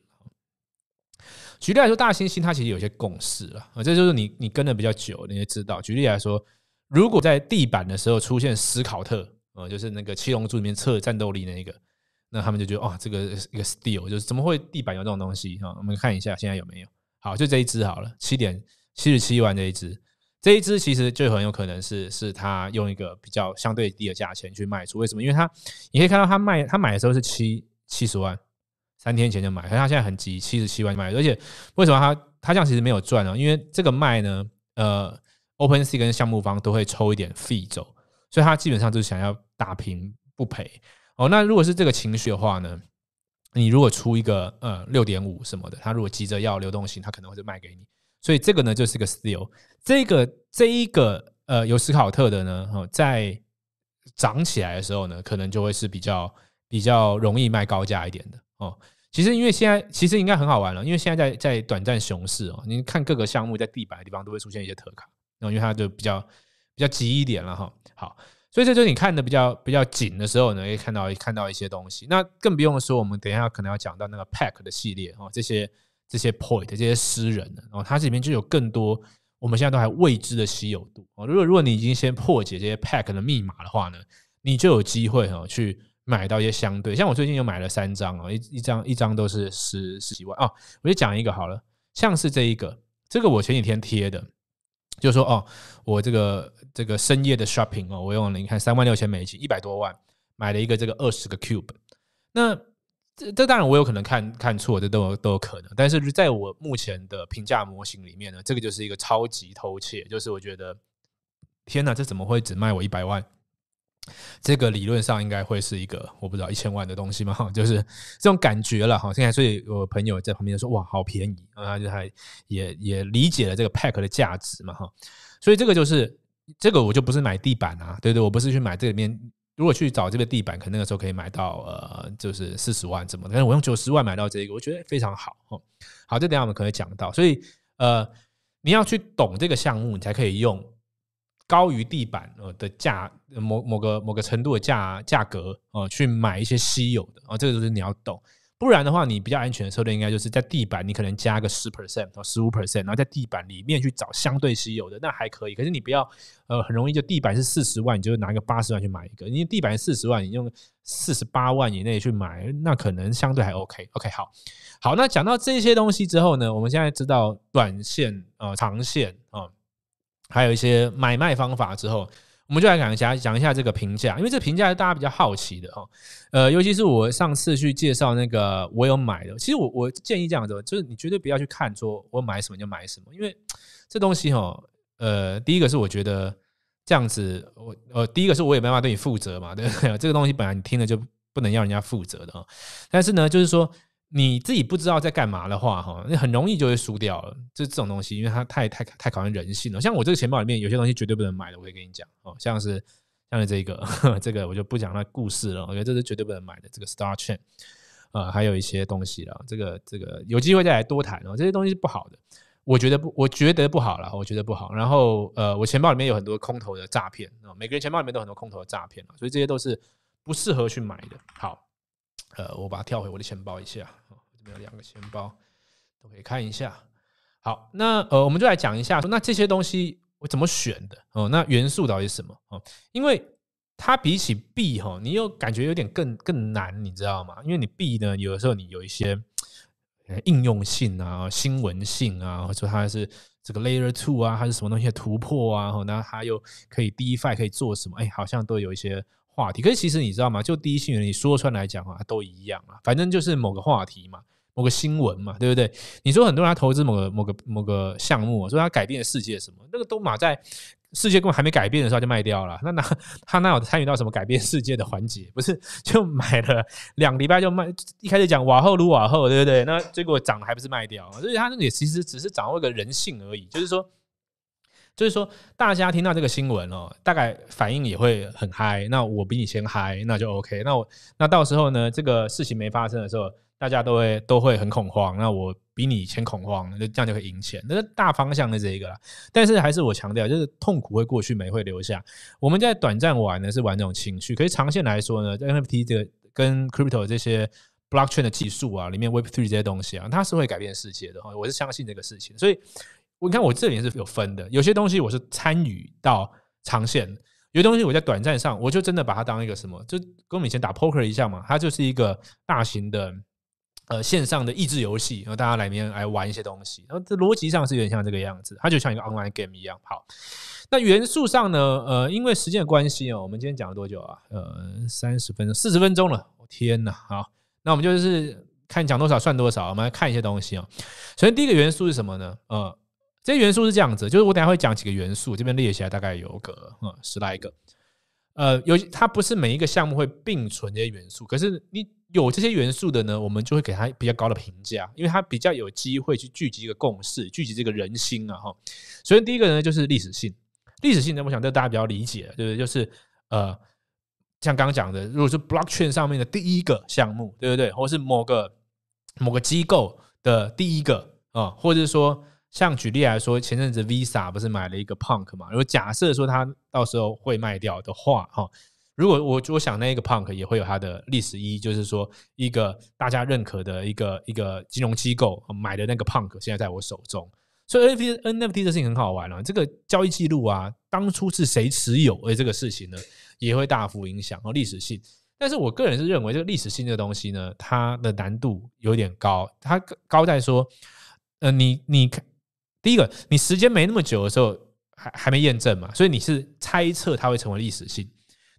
举例来说，大猩猩它其实有些共识了啊，这就是你你跟的比较久你也知道。举例来说，如果在地板的时候出现史考特呃，就是那个七龙珠里面测战斗力那一个。那他们就觉得哇，这个一个 s t e e l 就是怎么会地板有这种东西？哈，我们看一下现在有没有好，就这一只好了，七点七十七万这一只，这一只其实就很有可能是是他用一个比较相对低的价钱去卖出。为什么？因为他你可以看到他卖他买的时候是七七十万，三天前就买，是他现在很急，七十七万卖。而且为什么他他这样其实没有赚呢？因为这个卖呢，呃，Open Sea 跟项目方都会抽一点费走，所以他基本上就是想要打平不赔。哦，那如果是这个情绪的话呢，你如果出一个呃六点五什么的，他如果急着要流动性，他可能会就卖给你。所以这个呢，就是个 s t a l 这个这一个呃有斯考特的呢，在涨起来的时候呢，可能就会是比较比较容易卖高价一点的哦。其实因为现在其实应该很好玩了，因为现在在在短暂熊市哦，你看各个项目在地板的地方都会出现一些特卡，然后因为它就比较比较急一点了哈。好。所以这就是你看的比较比较紧的时候呢，可以看到看到一些东西。那更不用说，我们等一下可能要讲到那个 pack 的系列哦，这些这些 point 这些诗人的，然后它这里面就有更多我们现在都还未知的稀有度哦。如果如果你已经先破解这些 pack 的密码的话呢，你就有机会哦去买到一些相对，像我最近又买了三张哦，一一张一张都是十十几万啊。我就讲一个好了，像是这一个，这个我前几天贴的，就是说哦，我这个。这个深夜的 shopping 哦，我用了，你看三万六千美金，一百多万买了一个这个二十个 cube。那这这当然我有可能看看错，这都有都有可能。但是在我目前的评价模型里面呢，这个就是一个超级偷窃，就是我觉得天哪，这怎么会只卖我一百万？这个理论上应该会是一个我不知道一千万的东西嘛，就是这种感觉了哈。现在所以我朋友在旁边说哇，好便宜，就还也也理解了这个 pack 的价值嘛哈。所以这个就是。这个我就不是买地板啊，对对，我不是去买这里面。如果去找这个地板，可能那个时候可以买到呃，就是四十万怎么，但是我用九十万买到这个，我觉得非常好哦。好，这等下我们可能讲到，所以呃，你要去懂这个项目，你才可以用高于地板呃的价某某个某个程度的价价格呃去买一些稀有的啊，这个就是你要懂。不然的话，你比较安全的策略应该就是在地板，你可能加个十 percent 到十五 percent，然后在地板里面去找相对稀有的，那还可以。可是你不要，呃，很容易就地板是四十万，你就拿个八十万去买一个，因为地板四十万，你用四十八万以内去买，那可能相对还 OK。OK，好好，那讲到这些东西之后呢，我们现在知道短线啊、长线啊，还有一些买卖方法之后。我们就来讲一下讲一下这个评价，因为这评价是大家比较好奇的哦。呃，尤其是我上次去介绍那个我有买的，其实我我建议这样子，就是你绝对不要去看说我买什么就买什么，因为这东西哈，呃，第一个是我觉得这样子，我呃，第一个是我没办法对你负责嘛，对不对？这个东西本来你听了就不能要人家负责的哦。但是呢，就是说。你自己不知道在干嘛的话，哈，你很容易就会输掉了。就这种东西，因为它太太太考验人性了。像我这个钱包里面有些东西绝对不能买的，我会跟你讲哦，像是 像是这个这个，我就不讲那故事了。我觉得这是绝对不能买的，这个 Star Chain，呃，还有一些东西了。这个这个有机会再来多谈哦。这些东西是不好的，我觉得不，我觉得不好了，我觉得不好。然后呃，我钱包里面有很多空头的诈骗，每个人钱包里面都很多空头的诈骗了，所以这些都是不适合去买的。好。呃，我把它跳回我的钱包一下，这边有两个钱包都可以看一下。好，那呃，我们就来讲一下，那这些东西我怎么选的？哦，那元素到底是什么？哦，因为它比起币哈，你又感觉有点更更难，你知道吗？因为你币呢，有的时候你有一些应用性啊、新闻性啊，或者它是这个 layer two 啊，它是什么东西的突破啊？然后它又可以 defi 可以做什么？哎，好像都有一些。话题，可是其实你知道吗？就第一性原理说穿来讲啊，都一样啊，反正就是某个话题嘛，某个新闻嘛，对不对？你说很多人投资某个某个某个项目，说他改变世界什么，那个都码在世界根本还没改变的时候就卖掉了。那那他那有参与到什么改变世界的环节？不是，就买了两礼拜就卖，一开始讲瓦后撸瓦后，对不对？那结果涨的还不是卖掉？所以他那里其实只是掌握一个人性而已，就是说。就是说，大家听到这个新闻哦，大概反应也会很嗨。那我比你先嗨，那就 OK。那我那到时候呢，这个事情没发生的时候，大家都会都会很恐慌。那我比你先恐慌，那这样就会赢钱。那是大方向的这一个了。但是还是我强调，就是痛苦会过去，美会留下。我们在短暂玩呢，是玩这种情绪，可以长线来说呢，NFT 的跟 Crypto 这些 Blockchain 的技术啊，里面 Web Three 这些东西啊，它是会改变世界的。我是相信这个事情，所以。你看，我这里是有分的，有些东西我是参与到长线，有些东西我在短暂上，我就真的把它当一个什么，就跟我们以前打 poker 一样嘛，它就是一个大型的呃线上的益智游戏，然后大家来面来玩一些东西，然后这逻辑上是有点像这个样子，它就像一个 online game 一样。好，那元素上呢，呃，因为时间的关系哦，我们今天讲了多久啊？呃，三十分钟、四十分钟了，天哪！好，那我们就是看讲多少算多少，我们来看一些东西啊。首先，第一个元素是什么呢？呃。这些元素是这样子，就是我等下会讲几个元素，这边列起来大概有个嗯十来个。呃，有它不是每一个项目会并存这些元素，可是你有这些元素的呢，我们就会给它比较高的评价，因为它比较有机会去聚集一个共识，聚集这个人心啊哈。首先第一个呢就是历史性，历史性呢，我想这大家比较理解，对不对？就是呃，像刚刚讲的，如果是 blockchain 上面的第一个项目，对不对？或是某个某个机构的第一个啊，或者是说。像举例来说，前阵子 Visa 不是买了一个 Punk 嘛？如果假设说它到时候会卖掉的话，哈，如果我我想那个 Punk 也会有它的历史意义，就是说一个大家认可的一个一个金融机构买的那个 Punk 现在在我手中，所以 N t NFT 这事情很好玩了。这个交易记录啊，当初是谁持有，而这个事情呢，也会大幅影响哦历史性。但是我个人是认为，这个历史性的东西呢，它的难度有点高，它高在说，呃，你你看。第一个，你时间没那么久的时候，还还没验证嘛，所以你是猜测它会成为历史性，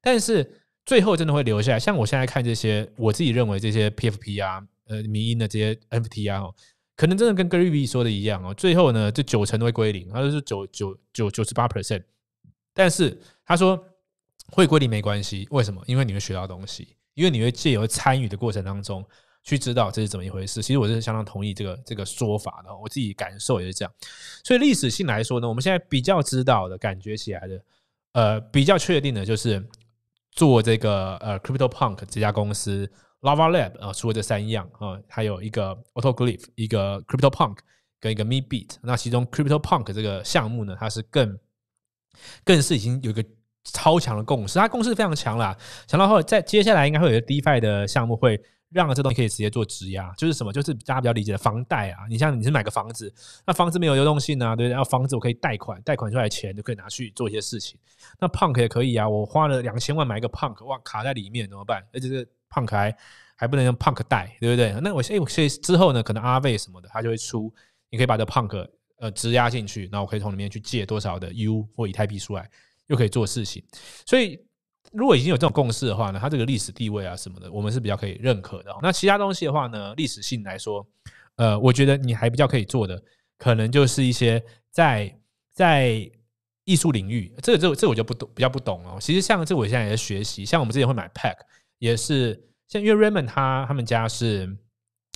但是最后真的会留下来。像我现在看这些，我自己认为这些 PFP 啊，呃，迷因的这些 NFT 啊，可能真的跟 g r y v y 说的一样哦，最后呢，这九成都会归零，他说是九九九九十八 percent，但是他说会归零没关系，为什么？因为你会学到东西，因为你会借由参与的过程当中。去知道这是怎么一回事，其实我是相当同意这个这个说法的，我自己感受也是这样。所以历史性来说呢，我们现在比较知道的感觉起来的，呃，比较确定的就是做这个呃，Crypto Punk 这家公司，Lava Lab 啊，除了这三样啊，还有一个 Autoglyph，一个 Crypto Punk 跟一个 Me Beat。那其中 Crypto Punk 这个项目呢，它是更更是已经有一个超强的共识，它共识非常强啦，想到后在接下来应该会有一个 DeFi 的项目会。让这东西可以直接做质押，就是什么？就是大家比较理解的房贷啊。你像你是买个房子，那房子没有流动性啊，对不对？然后房子我可以贷款，贷款出来钱就可以拿去做一些事情。那 Punk 也可以啊，我花了两千万买一个 Punk，哇，卡在里面怎么办？而且是 Punk 还还不能用 Punk 贷，对不对？那我哎，我之后呢，可能 a 贝什么的，他就会出，你可以把这 Punk 呃质押进去，那我可以从里面去借多少的 U 或以太币出来，又可以做事情，所以。如果已经有这种共识的话呢，它这个历史地位啊什么的，我们是比较可以认可的。那其他东西的话呢，历史性来说，呃，我觉得你还比较可以做的，可能就是一些在在艺术领域，这个这这我就不懂，比较不懂哦。其实像这，我现在也在学习。像我们之前会买 Pack，也是像因为 Raymond 他他们家是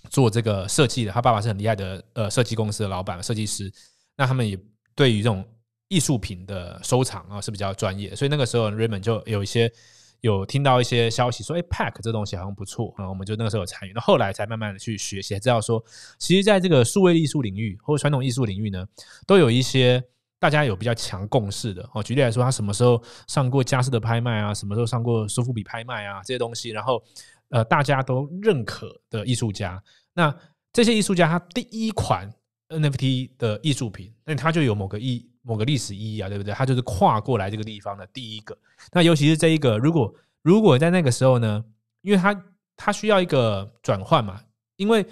做这个设计的，他爸爸是很厉害的，呃，设计公司的老板设计师。那他们也对于这种。艺术品的收藏啊是比较专业，所以那个时候 Raymond 就有一些有听到一些消息说，哎，Pack 这东西好像不错啊，我们就那个时候有参与。那后来才慢慢的去学习，知道说，其实在这个数位艺术领域或传统艺术领域呢，都有一些大家有比较强共识的哦。举例来说，他什么时候上过佳士得拍卖啊，什么时候上过苏富比拍卖啊，这些东西，然后呃，大家都认可的艺术家，那这些艺术家他第一款。NFT 的艺术品，那它就有某个意、某个历史意义啊，对不对？它就是跨过来这个地方的第一个。那尤其是这一个，如果如果在那个时候呢，因为它它需要一个转换嘛，因为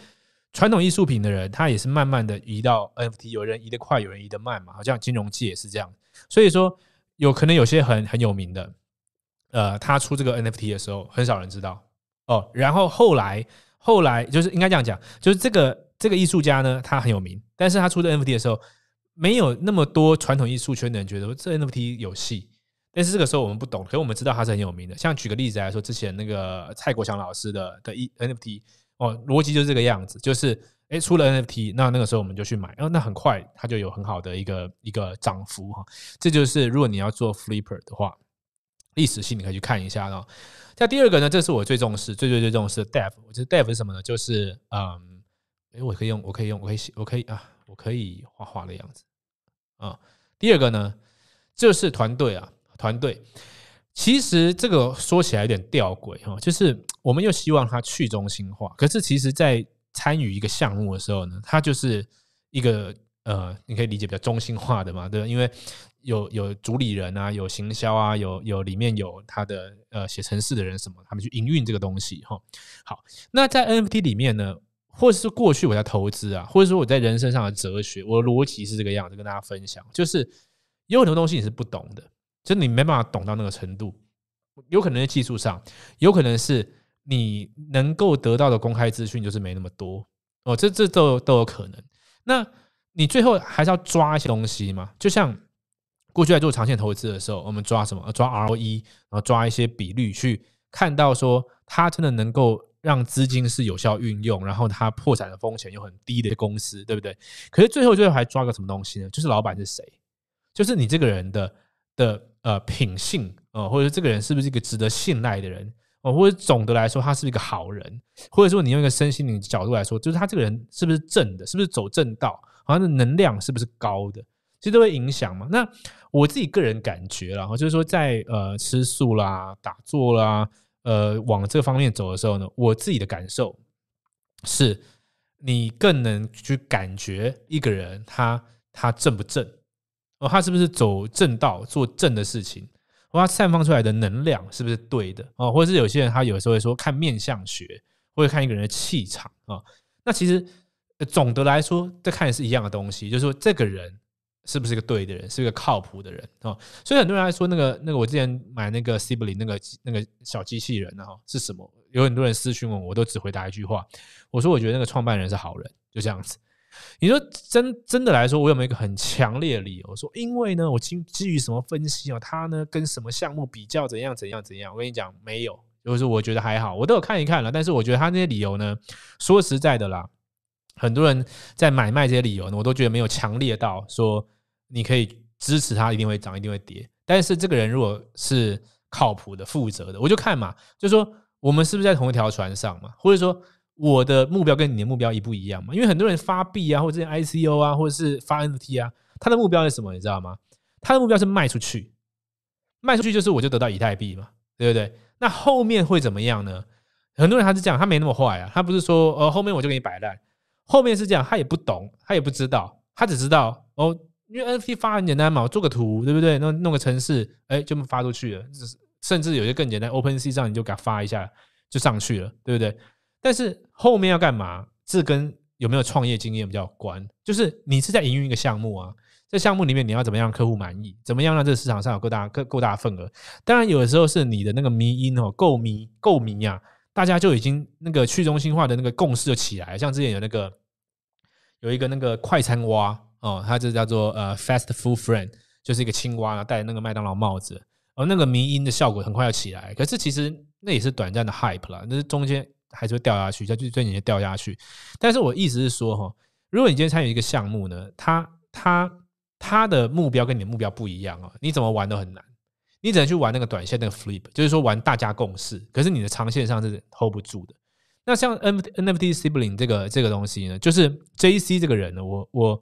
传统艺术品的人，他也是慢慢的移到 NFT，有人移的快，有人移的慢嘛，好像金融界也是这样。所以说，有可能有些很很有名的，呃，他出这个 NFT 的时候，很少人知道哦。然后后来后来就是应该这样讲，就是这个。这个艺术家呢，他很有名，但是他出的 NFT 的时候，没有那么多传统艺术圈的人觉得这 NFT 有戏。但是这个时候我们不懂，可是我们知道他是很有名的。像举个例子来说，之前那个蔡国强老师的的一 NFT，哦，逻辑就是这个样子，就是哎，出了 NFT，那那个时候我们就去买，哦，那很快它就有很好的一个一个涨幅哈。这就是如果你要做 Flipper 的话，历史性你可以去看一下的。那第二个呢，这是我最重视、最最最重视的 Dave。我觉得 Dave 是什么呢？就是嗯。哎，我可以用，我可以用，我可以写，我可以啊，我可以画画的样子啊。第二个呢，就是团队啊，团队。其实这个说起来有点吊诡哈，就是我们又希望它去中心化，可是其实在参与一个项目的时候呢，它就是一个呃，你可以理解比较中心化的嘛，对，吧？因为有有主理人啊，有行销啊，有有里面有他的呃写程式的人什么，他们去营运这个东西哈。好，那在 NFT 里面呢？或者是过去我在投资啊，或者说我在人生上的哲学，我的逻辑是这个样子跟大家分享。就是有很多东西你是不懂的，就你没办法懂到那个程度。有可能是技术上，有可能是你能够得到的公开资讯就是没那么多哦，这这都都有可能。那你最后还是要抓一些东西嘛？就像过去在做长线投资的时候，我们抓什么？抓 ROE，然后抓一些比率，去看到说它真的能够。让资金是有效运用，然后它破产的风险又很低的公司，对不对？可是最后最后还抓个什么东西呢？就是老板是谁？就是你这个人的的呃品性呃，或者说这个人是不是一个值得信赖的人呃，或者总的来说，他是一个好人，或者说你用一个身心灵角度来说，就是他这个人是不是正的，是不是走正道？好像能量是不是高的？其实都会影响嘛。那我自己个人感觉然后就是说在呃吃素啦、打坐啦。呃，往这方面走的时候呢，我自己的感受是，你更能去感觉一个人他他正不正哦，他是不是走正道做正的事情，他散发出来的能量是不是对的哦，或者是有些人他有时候会说看面相学或者看一个人的气场啊，那其实总的来说，这看也是一样的东西，就是说这个人。是不是一个对的人，是一个靠谱的人啊？所以很多人还说那个那个，我之前买那个 s i b l i n 那个那个小机器人啊，是什么？有很多人私询我，我都只回答一句话，我说我觉得那个创办人是好人，就这样子。你说真真的来说，我有没有一个很强烈的理由？说因为呢，我基基于什么分析啊？他呢跟什么项目比较？怎样怎样怎样？我跟你讲，没有。就是我觉得还好，我都有看一看了，但是我觉得他那些理由呢，说实在的啦，很多人在买卖这些理由呢，我都觉得没有强烈到说。你可以支持他，一定会涨，一定会跌。但是这个人如果是靠谱的、负责的，我就看嘛，就说我们是不是在同一条船上嘛？或者说我的目标跟你的目标一不一样嘛？因为很多人发币啊，或者 I C O 啊，或者是发 N T 啊，他的目标是什么？你知道吗？他的目标是卖出去，卖出去就是我就得到以太币嘛，对不对？那后面会怎么样呢？很多人他是这样，他没那么坏啊，他不是说呃后面我就给你摆烂，后面是这样，他也不懂，他也不知道，他只知道哦。因为 NFT 发很简单嘛，我做个图，对不对？弄弄个城市，哎，就发出去了。甚至有些更简单，OpenSea 上你就给发一下，就上去了，对不对？但是后面要干嘛？这跟有没有创业经验比较关。就是你是在营运一个项目啊，在项目里面你要怎么样客户满意？怎么样让这个市场上有够大、够够大份额？当然有的时候是你的那个迷因哦，够迷够迷呀，大家就已经那个去中心化的那个共识起来。像之前有那个有一个那个快餐蛙，哦，他就叫做呃，Fast Food Friend，就是一个青蛙，然戴那个麦当劳帽子，而那个迷因的效果很快要起来，可是其实那也是短暂的 hype 了，那是中间还是会掉下去，它就最你也掉下去。但是我意思是说，哈，如果你今天参与一个项目呢，他他他的目标跟你的目标不一样哦，你怎么玩都很难，你只能去玩那个短线那个 flip，就是说玩大家共识，可是你的长线上是 hold 不住的。那像 N NFT sibling 这个这个东西呢，就是 J C 这个人呢，我我。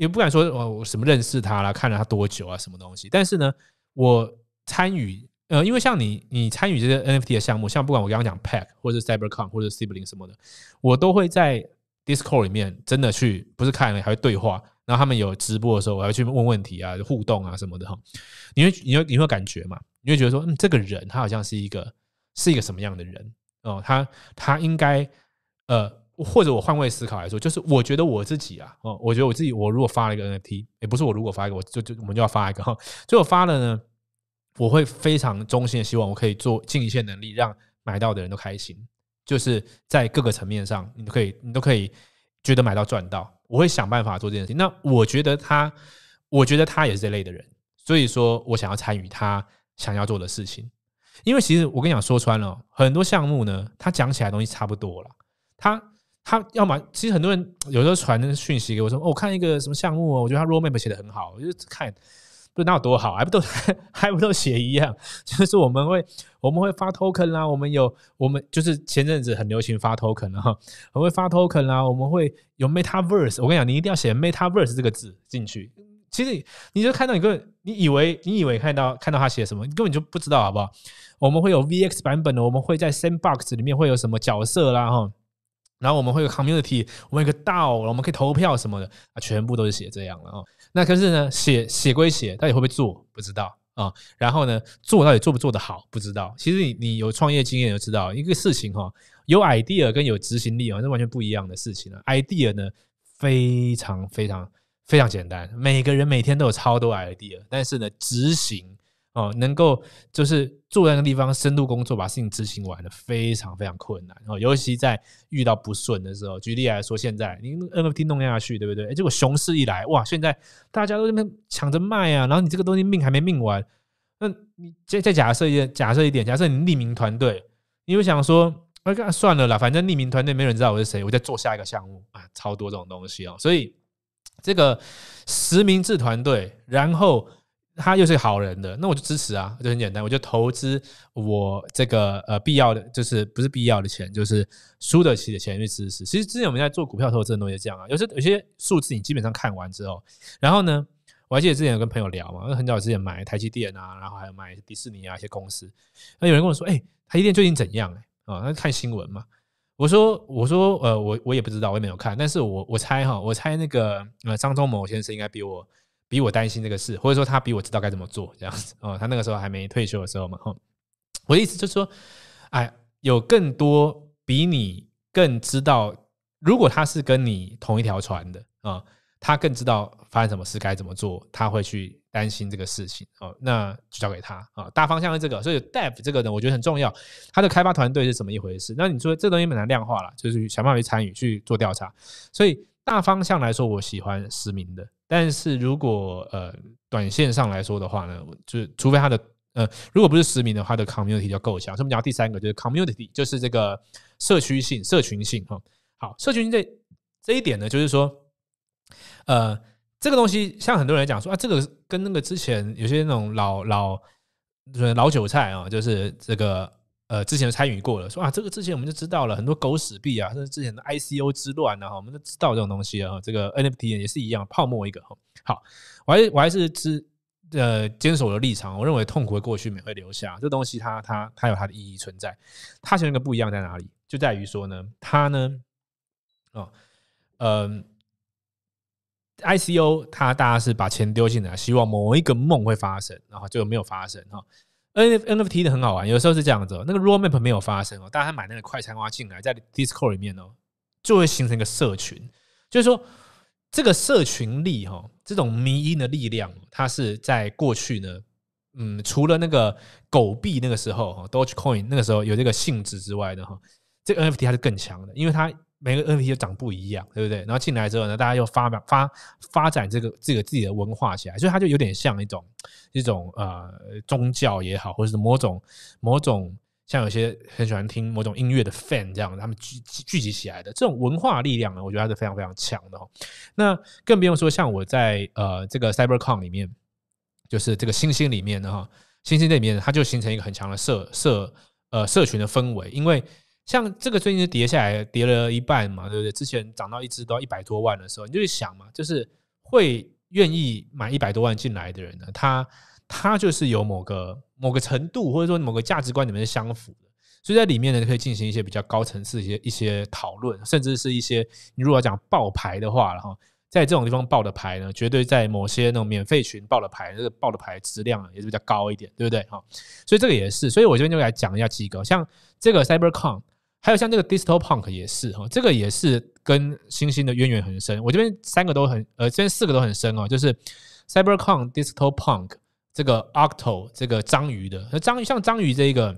也不敢说我什么认识他啦，看了他多久啊，什么东西？但是呢，我参与呃，因为像你，你参与这些 NFT 的项目，像不管我刚刚讲 Pack，或者 CyberCon，或者 Cibling 什么的，我都会在 Discord 里面真的去，不是看了，还会对话。然后他们有直播的时候，我会去问问题啊，互动啊什么的哈。你会你会你会感觉嘛，你会觉得说，嗯，这个人他好像是一个是一个什么样的人哦？他他应该呃。或者我换位思考来说，就是我觉得我自己啊，哦，我觉得我自己，我如果发了一个 NFT，也不是我如果发一个，我就就我们就要发一个，最后发了呢，我会非常衷心的希望，我可以做尽一切能力，让买到的人都开心，就是在各个层面上，你都可以，你都可以觉得买到赚到，我会想办法做这件事情。那我觉得他，我觉得他也是这类的人，所以说我想要参与他想要做的事情，因为其实我跟你讲说穿了，很多项目呢，他讲起来东西差不多了，他。他要么，其实很多人有时候传讯息给我说，哦，我看一个什么项目哦，我觉得他 roadmap 写的很好，我就看不哪有多好，还不都 还不都写一样，就是我们会我们会发 token 啦，我们有我们就是前阵子很流行发 token 哈，我会发 token 啦，我们会有 metaverse，我跟你讲，你一定要写 metaverse 这个字进去，其实你就看到一个你以为你以为看到看到他写什么，你根本就不知道好不好？我们会有 vx 版本的，我们会在 sandbox 里面会有什么角色啦哈。然后我们会有 community，我们有个 DAO，我们可以投票什么的，啊，全部都是写这样了哦。那可是呢，写写归写，到底会不会做不知道啊。然后呢，做到底做不做得好不知道。其实你你有创业经验就知道，一个事情哈，有 idea 跟有执行力啊，是完全不一样的事情 idea 呢非常非常非常简单，每个人每天都有超多 idea，但是呢执行。哦，能够就是坐在那个地方深度工作，把事情执行完的非常非常困难哦。尤其在遇到不顺的时候，举例来说，现在你 NFT 弄下去，对不对？结果熊市一来，哇！现在大家都那边抢着卖啊，然后你这个东西命还没命完，那你再再假设一点，假设一点，假设你匿名团队，你会想说，算了啦，反正匿名团队没人知道我是谁，我在做下一个项目啊，超多这种东西哦，所以这个实名制团队，然后。他又是好人的，那我就支持啊，就很简单。我就投资我这个呃必要的，就是不是必要的钱，就是输得起的钱去支持。其实之前我们在做股票投资的东西这样啊，有些有些数字你基本上看完之后，然后呢，我还记得之前有跟朋友聊嘛，因为很早之前买台积电啊，然后还有买迪士尼啊一些公司，那有人跟我说：“哎，台积电最近怎样？”哎啊，那看新闻嘛。我说我说呃，我我也不知道，我也没有看，但是我我猜哈，我猜那个呃张忠谋先生应该比我。比我担心这个事，或者说他比我知道该怎么做这样子哦，他那个时候还没退休的时候嘛，哈，我的意思就是说，哎，有更多比你更知道，如果他是跟你同一条船的啊，他更知道发生什么事该怎么做，他会去担心这个事情哦，那就交给他啊，大方向是这个，所以 Dev 这个呢，我觉得很重要，他的开发团队是怎么一回事？那你说这东西很难量化了，就是想办法去参与去做调查，所以。大方向来说，我喜欢实名的。但是如果呃，短线上来说的话呢，就是除非它的呃，如果不是实名的话，它的 community 就够想。我们讲第三个，就是 community，就是这个社区性、社群性哈。好，社群性这这一点呢，就是说，呃，这个东西像很多人来讲说啊，这个跟那个之前有些那种老老老韭菜啊，就是这个。呃，之前参与过了，说啊，这个之前我们就知道了，很多狗屎币啊，甚至之前的 ICO 之乱啊，我们都知道这种东西啊。这个 NFT 也是一样，泡沫一个。好，我还我还是知。呃坚守的立场，我认为痛苦的过去，美会留下。这东西它它它有它的意义存在。它一个不一样在哪里？就在于说呢，它呢，啊，嗯，ICO 它大家是把钱丢进来，希望某一个梦会发生，然后就没有发生哦。NFT 的很好玩，有时候是这样子，那个 r o a d Map 没有发生哦，大家买那个快餐挖进来，在 Discord 里面哦，就会形成一个社群。就是说，这个社群力哈，这种迷因的力量，它是在过去呢，嗯，除了那个狗币那个时候哈，Dogecoin 那个时候有这个性质之外的哈，这个 NFT 还是更强的，因为它。每个 N P 就长不一样，对不对？然后进来之后呢，大家又发发发展这个这个自己的文化起来，所以它就有点像一种一种呃宗教也好，或者是某种某种像有些很喜欢听某种音乐的 fan 这样，他们聚聚集起来的这种文化力量呢，我觉得它是非常非常强的哈。那更不用说像我在呃这个 CyberCon 里面，就是这个星星里面的哈，星星这里面它就形成一个很强的社社呃社群的氛围，因为。像这个最近是跌下来，跌了一半嘛，对不对？之前涨到一只都要一百多万的时候，你就想嘛，就是会愿意买一百多万进来的人呢，他他就是有某个某个程度，或者说某个价值观里面是相符的，所以在里面呢可以进行一些比较高层次一些一些讨论，甚至是一些你如果讲爆牌的话，然后在这种地方报的牌呢，绝对在某些那种免费群报的牌，这个报的牌质量也是比较高一点，对不对？哈，所以这个也是，所以我这边就来讲一下几个，像这个 c y b e r c o n 还有像这个 d i s t a l p u n k 也是哈，这个也是跟星星的渊源很深。我这边三个都很，呃，这边四个都很深哦。就是 cybercon、d i s t a l p u n k 这个 octo 这个章鱼的，那章鱼像章鱼这个，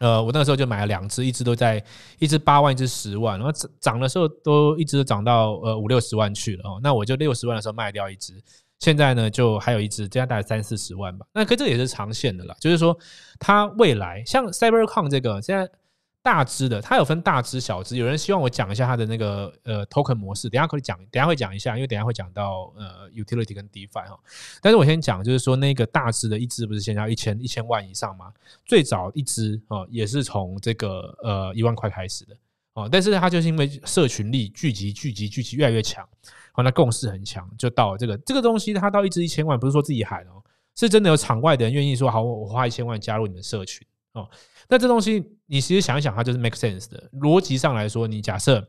呃，我那个时候就买了两只，一只都在，一只八万，一只十万，然后涨的时候都一只涨到呃五六十万去了哦。那我就六十万的时候卖掉一只，现在呢就还有一只，这在大概三四十万吧。那可这也是长线的啦，就是说它未来像 cybercon 这个现在。大只的，它有分大只小只。有人希望我讲一下它的那个呃 token 模式，等下可以讲，等下会讲一下，因为等下会讲到呃 utility 跟 defi 哈。但是我先讲，就是说那个大只的一只不是先要一千一千万以上吗？最早一只哦，也是从这个呃一万块开始的哦。但是它就是因为社群力聚集、聚集、聚集越来越强，哦，那共识很强，就到这个这个东西，它到一只一千万，不是说自己喊哦，是真的有场外的人愿意说好，我花一千万加入你们社群哦。那这东西。你其实想一想，它就是 make sense 的逻辑上来说，你假设，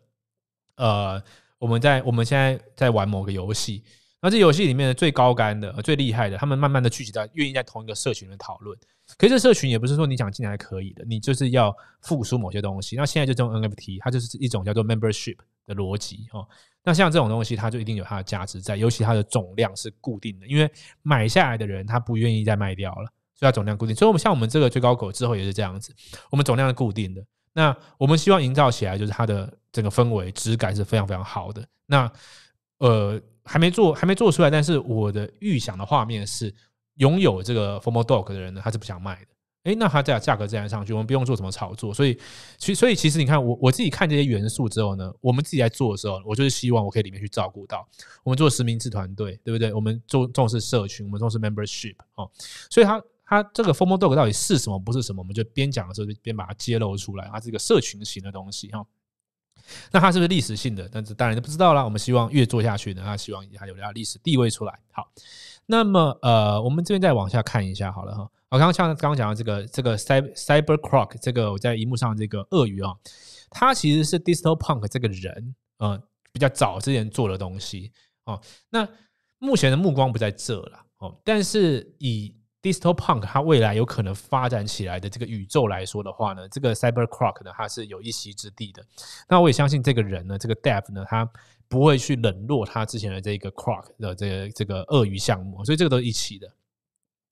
呃，我们在我们现在在玩某个游戏，那这游戏里面的最高干的、最厉害的，他们慢慢的聚集在，愿意在同一个社群的讨论。可是这社群也不是说你想进来可以的，你就是要付出某些东西。那现在这种 NFT，它就是一种叫做 membership 的逻辑哦。那像这种东西，它就一定有它的价值在，尤其它的总量是固定的，因为买下来的人他不愿意再卖掉了。要总量固定，所以我们像我们这个最高狗之后也是这样子，我们总量是固定的。那我们希望营造起来就是它的整个氛围质感是非常非常好的。那呃，还没做还没做出来，但是我的预想的画面是，拥有这个 Formal Dog 的人呢，他是不想卖的。诶，那它价价格自然上去，我们不用做什么炒作。所以，其所以其实你看我我自己看这些元素之后呢，我们自己在做的时候，我就是希望我可以里面去照顾到我们做实名制团队，对不对？我们重重视社群，我们重视 Membership 哦，所以它。它这个 Fomo Dog 到底是什么，不是什么？我们就边讲的时候就边把它揭露出来。它是一个社群型的东西哈。那它是不是历史性的？但是然就不知道了。我们希望越做下去呢，那希望还有它历史地位出来。好，那么呃，我们这边再往下看一下好了哈。我刚刚像刚刚讲到这个这个 Cyber Croc k 这个我在荧幕上这个鳄鱼啊，它其实是 Digital Punk 这个人嗯比较早之前做的东西哦。那目前的目光不在这了哦，但是以 Distopunk 它未来有可能发展起来的这个宇宙来说的话呢，这个 Cyber Croc 呢它是有一席之地的。那我也相信这个人呢，这个 d e v 呢，他不会去冷落他之前的这个 Croc 的这个这个鳄鱼项目，所以这个都是一起的。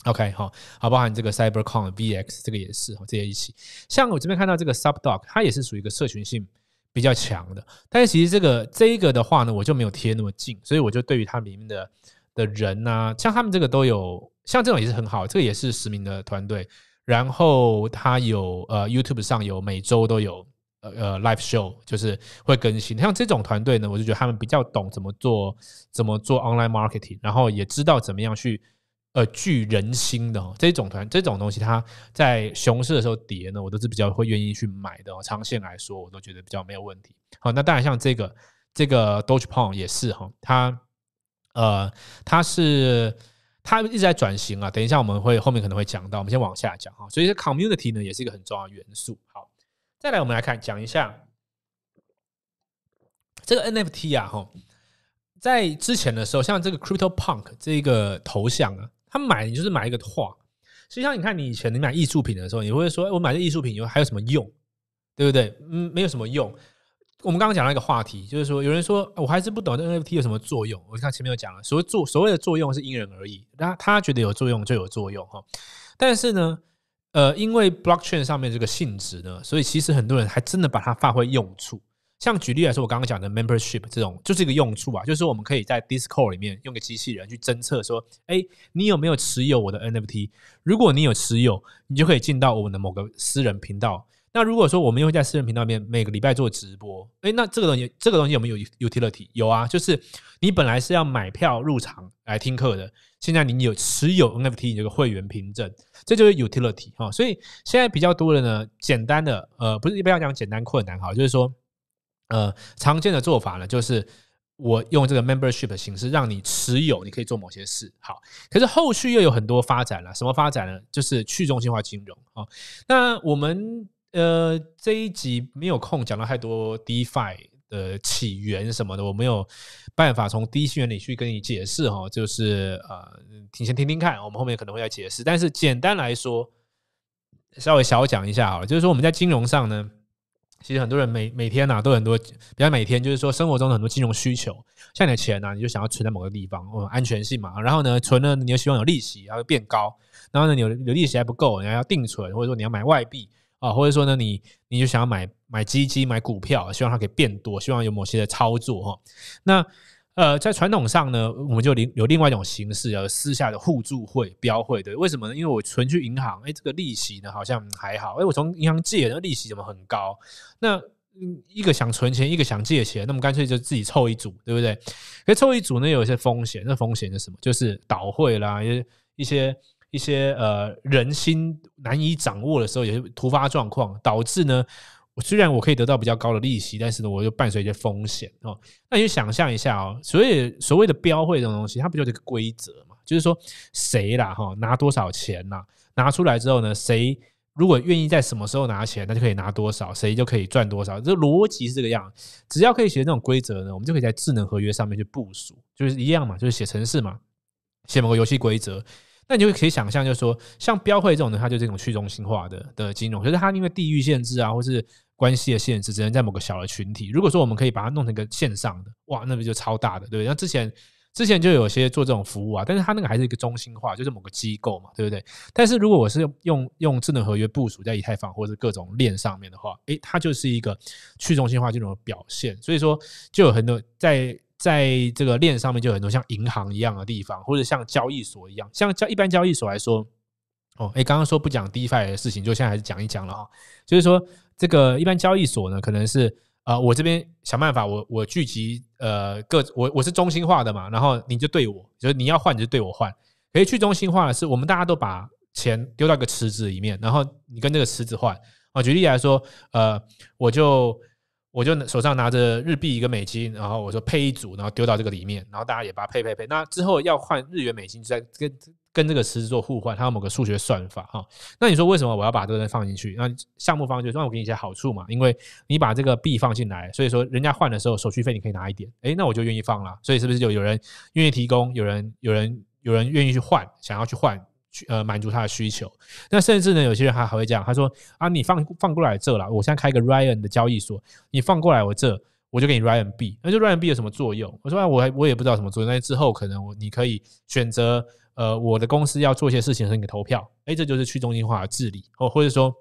OK，好，好，包含这个 CyberCon VX 这个也是哈，这些一起。像我这边看到这个 Subdog，它也是属于一个社群性比较强的。但是其实这个这一个的话呢，我就没有贴那么近，所以我就对于它里面的的人呢，像他们这个都有。像这种也是很好，这个也是实名的团队。然后它有呃 YouTube 上有每周都有呃呃 Live Show，就是会更新。像这种团队呢，我就觉得他们比较懂怎么做，怎么做 Online Marketing，然后也知道怎么样去呃聚人心的这种团这种东西，它在熊市的时候跌呢，我都是比较会愿意去买的。长线来说，我都觉得比较没有问题。好，那当然像这个这个 Doge Pon 也是哈，它呃它是。它一直在转型啊，等一下我们会后面可能会讲到，我们先往下讲哈。所以，这 community 呢也是一个很重要的元素。好，再来我们来看，讲一下这个 NFT 啊，哈，在之前的时候，像这个 Crypto Punk 这个头像啊，他买你就是买一个画。实际上，你看你以前你买艺术品的时候，你会说，我买这艺术品有还有什么用？对不对？嗯，没有什么用。我们刚刚讲了一个话题，就是说，有人说我还是不懂 NFT 有什么作用。我刚前面有讲了，所谓作所谓的作用是因人而异，那他觉得有作用就有作用哈。但是呢，呃，因为 Blockchain 上面这个性质呢，所以其实很多人还真的把它发挥用处。像举例来说，我刚刚讲的 Membership 这种就是一个用处啊，就是我们可以在 Discord 里面用个机器人去侦测说，哎，你有没有持有我的 NFT？如果你有持有，你就可以进到我们的某个私人频道。那如果说我们又在私人频道里面每个礼拜做直播，哎，那这个东西，这个东西有没有 utility？有啊，就是你本来是要买票入场来听课的，现在你有持有 NFT 这个会员凭证，这就是 utility 哈。所以现在比较多的呢，简单的呃，不是一般要讲简单困难哈，就是说呃，常见的做法呢，就是我用这个 membership 的形式让你持有，你可以做某些事，好。可是后续又有很多发展了，什么发展呢？就是去中心化金融啊。那我们。呃，这一集没有空讲到太多 DeFi 的起源什么的，我没有办法从低起原里去跟你解释哈，就是呃，你先听听看，我们后面可能会再解释。但是简单来说，稍微小讲一下好了，就是说我们在金融上呢，其实很多人每每天呐都很多，比方每天就是说生活中的很多金融需求，像你的钱呐，你就想要存在某个地方，哦安全性嘛，然后呢存呢，你又希望有利息，然后变高，然后呢你有有利息还不够，你要定存，或者说你要买外币。啊，或者说呢，你你就想要买买基金、买股票，希望它可以变多，希望有某些的操作哈。那呃，在传统上呢，我们就另有另外一种形式，叫私下的互助会、标会，对？为什么呢？因为我存去银行，哎，这个利息呢好像还好；，哎，我从银行借，那利息怎么很高？那一个想存钱，一个想借钱，那么干脆就自己凑一组，对不对？可凑一组呢，有一些风险，那风险是什么？就是倒汇啦，一些一些。一些呃人心难以掌握的时候，有些突发状况导致呢，虽然我可以得到比较高的利息，但是呢，我又伴随一些风险哦。那你就想象一下哦，所以所谓的标会这种东西，它不就是一个规则嘛？就是说谁啦哈，拿多少钱啦，拿出来之后呢，谁如果愿意在什么时候拿钱，那就可以拿多少，谁就可以赚多少。这逻辑是这个样，只要可以写这种规则呢，我们就可以在智能合约上面去部署，就是一样嘛，就是写程式嘛，写某个游戏规则。那你就可以想象，就是说像标会这种呢，它就是一种去中心化的的金融，就是它因为地域限制啊，或是关系的限制，只能在某个小的群体。如果说我们可以把它弄成一个线上的，哇，那不就超大的，对不对？那之前之前就有些做这种服务啊，但是它那个还是一个中心化，就是某个机构嘛，对不对？但是如果我是用用智能合约部署在以太坊或者各种链上面的话，诶，它就是一个去中心化金融的表现。所以说，就有很多在。在这个链上面就有很多像银行一样的地方，或者像交易所一样，像交一般交易所来说，哦，哎，刚刚说不讲 DeFi 的事情，就现在还是讲一讲了啊。就是说，这个一般交易所呢，可能是呃，我这边想办法，我我聚集呃各我我是中心化的嘛，然后你就对我，就是你要换你就对我换。可以去中心化的是，我们大家都把钱丢到一个池子里面，然后你跟那个池子换。啊，举例来说，呃，我就。我就手上拿着日币一个美金，然后我说配一组，然后丢到这个里面，然后大家也把它配配配。那之后要换日元美金，就在跟跟这个池子做互换，它有某个数学算法哈。那你说为什么我要把这个放进去？那项目方就说我给你一些好处嘛，因为你把这个币放进来，所以说人家换的时候手续费你可以拿一点，诶，那我就愿意放了。所以是不是就有人愿意提供，有人有人有人愿意去换，想要去换？去呃满足他的需求，那甚至呢，有些人还还会这样，他说啊，你放放过来这了，我现在开个 Ryan 的交易所，你放过来我这，我就给你 Ryan 币，那就 Ryan 币有什么作用？我说啊，我我也不知道什么作用，但是之后可能我你可以选择，呃，我的公司要做一些事情，你投票，哎，这就是去中心化的治理，哦，或者说，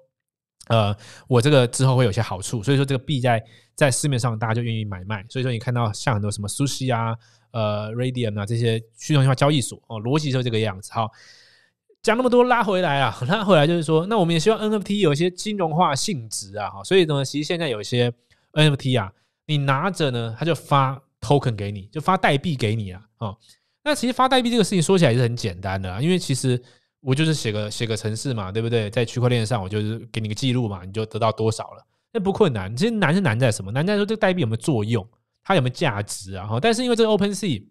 呃，我这个之后会有些好处，所以说这个币在在市面上大家就愿意买卖，所以说你看到像很多什么 Sushi 啊、呃 Radium 啊这些去中心化交易所，哦，逻辑就是这个样子，好。讲那么多拉回来啊，拉回来就是说，那我们也希望 NFT 有一些金融化性质啊，哈，所以呢，其实现在有一些 NFT 啊，你拿着呢，他就发 token 给你，就发代币给你啊，那其实发代币这个事情说起来是很简单的，啊，因为其实我就是写个写个程式嘛，对不对？在区块链上，我就是给你个记录嘛，你就得到多少了，那不困难。其实难是难在什么？难在说这个代币有没有作用，它有没有价值啊？哈，但是因为这个 OpenSea。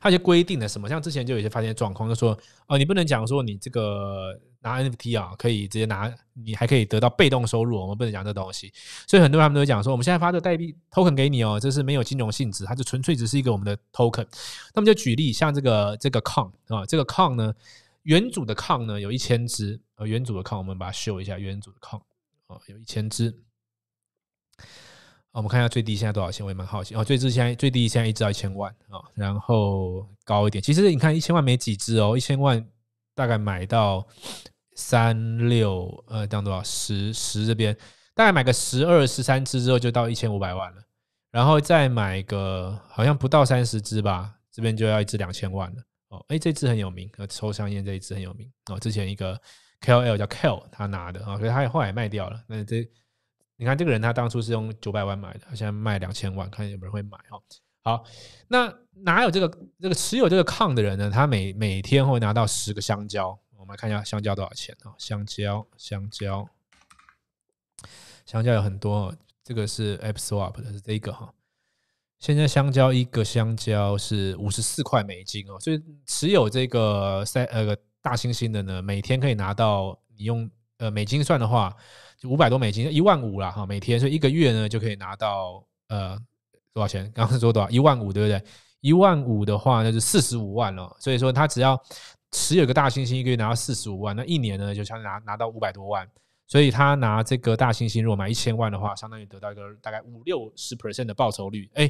它就些规定的什么，像之前就有些发现状况，就说哦，你不能讲说你这个拿 NFT 啊，可以直接拿，你还可以得到被动收入，我们不能讲这东西。所以很多人他们都会讲说，我们现在发的代币 token 给你哦，这是没有金融性质，它就纯粹只是一个我们的 token。那么就举例，像这个这个抗啊，这个抗呢，原主的抗呢有一千只啊，原主的抗我们把它修一下，原主的抗啊有一千只。我们看一下最低现在多少钱？我也蛮好奇哦。最低现在最低现在一只要一千万啊，然后高一点。其实你看一千万没几只哦，一千万大概买到三六呃，样多少十十这边大概买个十二十三只之后就到一千五百万了，然后再买个好像不到三十只吧，这边就要一只两千万了哦。哎，这只很有名，抽香烟这一只很有名哦。之前一个 KOL 叫 Kell 他拿的啊，所以他后来卖掉了。那这。你看这个人，他当初是用九百万买的，他现在卖两千万，看有没有人会买哈。好，那哪有这个这个持有这个抗的人呢？他每每天会拿到十个香蕉，我们看一下香蕉多少钱啊？香蕉，香蕉，香蕉有很多。这个是 App Swap 的是这个哈。现在香蕉一个香蕉是五十四块美金哦，所以持有这个三呃大猩猩的呢，每天可以拿到，你用呃美金算的话。就五百多美金，一万五了哈，每天，所以一个月呢就可以拿到呃多少钱？刚刚说多少？一万五，对不对？一万五的话那就四十五万了。所以说他只要持有个大猩猩，一个月拿到四十五万，那一年呢就相当于拿拿到五百多万。所以他拿这个大猩猩，如果买一千万的话，相当于得到一个大概五六十 percent 的报酬率。哎，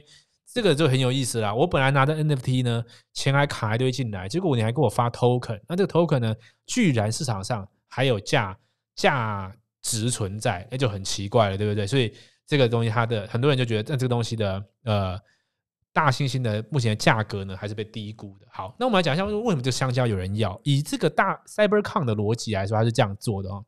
这个就很有意思啦。我本来拿着 NFT 呢，钱还卡一堆进来，结果你还给我发 token。那这个 token 呢，居然市场上还有价价。值存在，那就很奇怪了，对不对？所以这个东西，它的很多人就觉得，那这个东西的呃，大猩猩的目前的价格呢，还是被低估的。好，那我们来讲一下，为什么这香蕉有人要？以这个大 CyberCon 的逻辑来说，它是这样做的哦。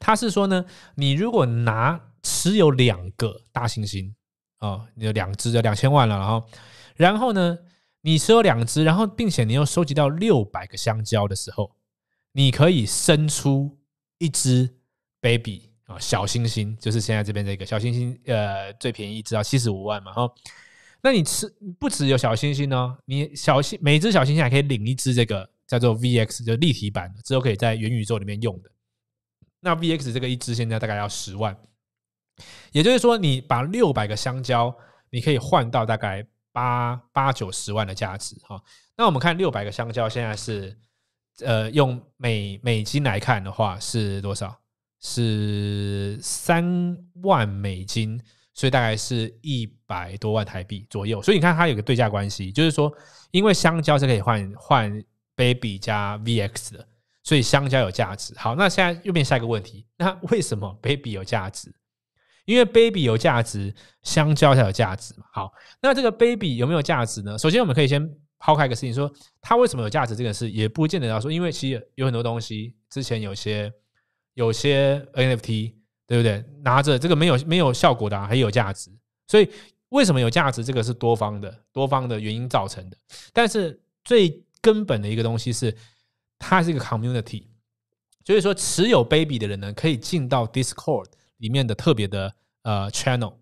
他是说呢，你如果拿持有两个大猩猩啊，你的两只就两千万了，然后，然后呢，你持有两只，然后并且你又收集到六百个香蕉的时候，你可以生出一只。baby 啊，小星星就是现在这边这个小星星，呃，最便宜只要七十五万嘛哈。那你吃不只有小星星哦，你小星每只小星星还可以领一只这个叫做 VX，就立体版的，之后可以在元宇宙里面用的。那 VX 这个一只现在大概要十万，也就是说你把六百个香蕉，你可以换到大概八八九十万的价值哈。那我们看六百个香蕉现在是呃用美美金来看的话是多少？是三万美金，所以大概是一百多万台币左右。所以你看，它有个对价关系，就是说，因为香蕉是可以换换 Baby 加 VX 的，所以香蕉有价值。好，那现在又变下一个问题，那为什么 Baby 有价值？因为 Baby 有价值，香蕉才有价值嘛。好，那这个 Baby 有没有价值呢？首先，我们可以先抛开一个事情，说它为什么有价值这个事，也不见得要说，因为其实有很多东西之前有些。有些 NFT 对不对？拿着这个没有没有效果的很有价值，所以为什么有价值？这个是多方的多方的原因造成的。但是最根本的一个东西是它是一个 community，所以说持有 Baby 的人呢，可以进到 Discord 里面的特别的呃 channel，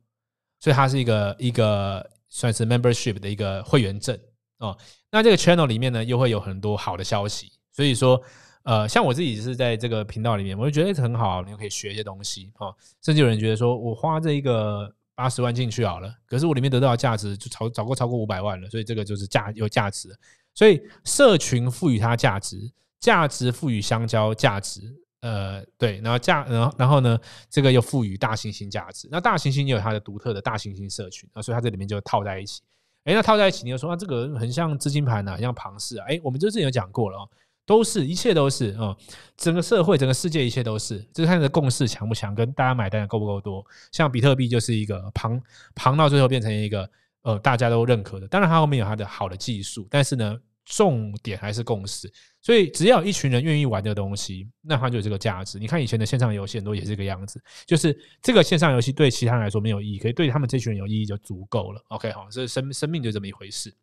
所以它是一个一个算是 membership 的一个会员证哦。那这个 channel 里面呢，又会有很多好的消息，所以说。呃，像我自己是在这个频道里面，我就觉得很好，你就可以学一些东西哦。甚至有人觉得说，我花这一个八十万进去好了，可是我里面得到的价值就超超过超过五百万了，所以这个就是价有价值。所以社群赋予它价值，价值赋予香蕉价值，呃，对，然后价，然后然后呢，这个又赋予大猩猩价值。那大猩猩也有它的独特的大猩猩社群啊，所以它这里面就套在一起。哎，那套在一起，你说啊，这个很像资金盘啊，像庞氏哎，我们之前有讲过了哦。都是，一切都是啊，整个社会、整个世界，一切都是，就是看你的共识强不强，跟大家买单的够不够多。像比特币就是一个庞庞到最后变成一个呃大家都认可的，当然它后面有它的好的技术，但是呢，重点还是共识。所以只要一群人愿意玩这个东西，那它就有这个价值。你看以前的线上游戏很多也是这个样子，就是这个线上游戏对其他人来说没有意义，可以对他们这群人有意义就足够了。OK，好，这生生命就这么一回事。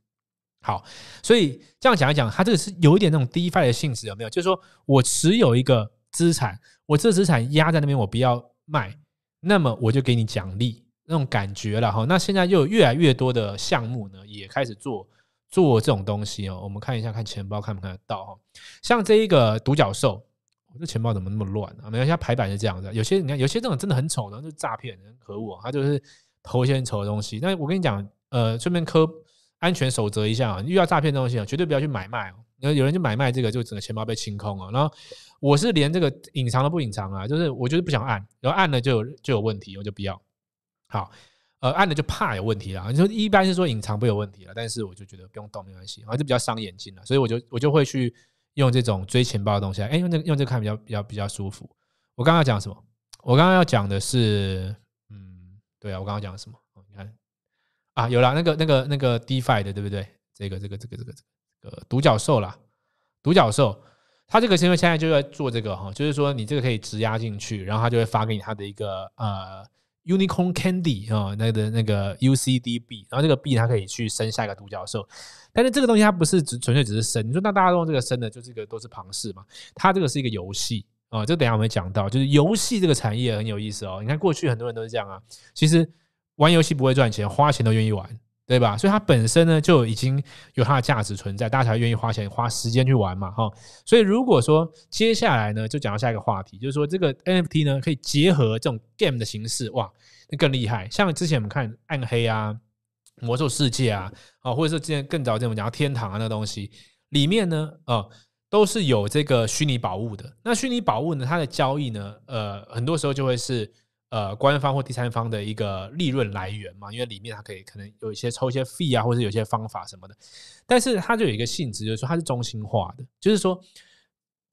好，所以这样讲一讲，它这个是有一点那种低 i 的性质，有没有？就是说我持有一个资产，我这资产压在那边，我不要卖，那么我就给你奖励，那种感觉了哈。那现在又有越来越多的项目呢，也开始做做这种东西哦。我们看一下，看钱包看不看得到哈？像这一个独角兽，我这钱包怎么那么乱啊？没一下排版是这样的，有些你看，有些这种真的很丑，的，就诈骗，很可恶，他就是投一些丑的东西。那我跟你讲，呃，顺便磕。安全守则一下啊！遇到诈骗东西啊，绝对不要去买卖哦。那有人就买卖这个，就整个钱包被清空哦。然后我是连这个隐藏都不隐藏啊，就是我就是不想按，然后按了就有就有问题，我就不要。好，呃，按了就怕有问题了。你说一般是说隐藏不有问题了，但是我就觉得不用动没关系，还是比较伤眼睛了。所以我就我就会去用这种追钱包的东西。哎，用这用这看比较比较比较舒服。我刚刚讲什么？我刚刚要讲的是，嗯，对啊，我刚刚讲什么？啊，有了那个那个那个 DeFi 的，对不对？这个这个这个这个这个独角兽啦，独角兽，它这个因为现在就在做这个哈，就是说你这个可以质押进去，然后它就会发给你它的一个呃 Unicorn Candy 啊，那个那个 UCDB，然后这个币它可以去生下一个独角兽，但是这个东西它不是只纯粹只是生，你说那大家都用这个生的，就这个都是庞氏嘛？它这个是一个游戏啊，这等下我们讲到，就是游戏这个产业很有意思哦。你看过去很多人都是这样啊，其实。玩游戏不会赚钱，花钱都愿意玩，对吧？所以它本身呢就已经有它的价值存在，大家才愿意花钱花时间去玩嘛，哈。所以如果说接下来呢，就讲到下一个话题，就是说这个 NFT 呢可以结合这种 game 的形式，哇，那更厉害。像之前我们看暗黑啊、魔兽世界啊，啊，或者是之前更早之前我们讲到天堂啊那东西里面呢，啊，都是有这个虚拟宝物的。那虚拟宝物呢，它的交易呢，呃，很多时候就会是。呃，官方或第三方的一个利润来源嘛，因为里面它可以可能有一些抽一些费啊，或者有些方法什么的。但是它就有一个性质，就是说它是中心化的，就是说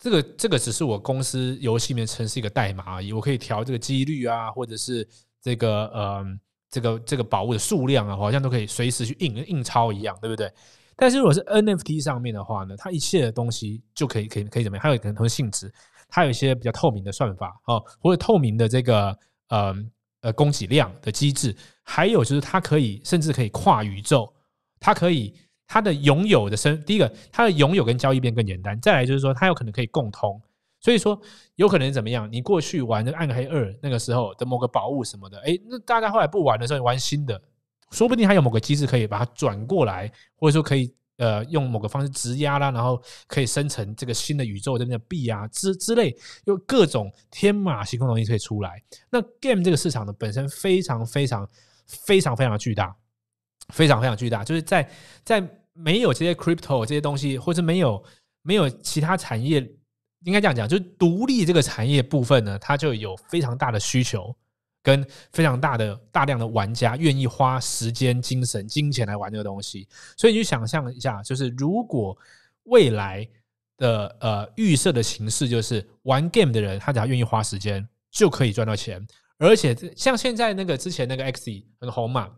这个这个只是我公司游戏里面存是一个代码而已，我可以调这个几率啊，或者是这个呃这个这个宝物的数量啊，好像都可以随时去印，印钞一样，对不对？但是如果是 NFT 上面的话呢，它一切的东西就可以可以可以怎么样？它有可能同性质，它有一些比较透明的算法哦，或者透明的这个。嗯，呃，供给量的机制，还有就是它可以甚至可以跨宇宙，它可以它的拥有的生第一个它的拥有跟交易变更简单，再来就是说它有可能可以共通，所以说有可能怎么样？你过去玩《暗黑二》那个时候的某个宝物什么的，哎，那大家后来不玩的时候玩新的，说不定还有某个机制可以把它转过来，或者说可以。呃，用某个方式质押啦，然后可以生成这个新的宇宙的那个币啊之之类，有各种天马行空的东西可以出来。那 game 这个市场呢，本身非常非常非常非常巨大，非常非常巨大，就是在在没有这些 crypto 这些东西，或者没有没有其他产业，应该这样讲，就是独立这个产业部分呢，它就有非常大的需求。跟非常大的大量的玩家愿意花时间、精神、金钱来玩这个东西，所以你就想象一下，就是如果未来的呃预设的形式，就是玩 game 的人他只要愿意花时间就可以赚到钱，而且像现在那个之前那个 X e 很红嘛，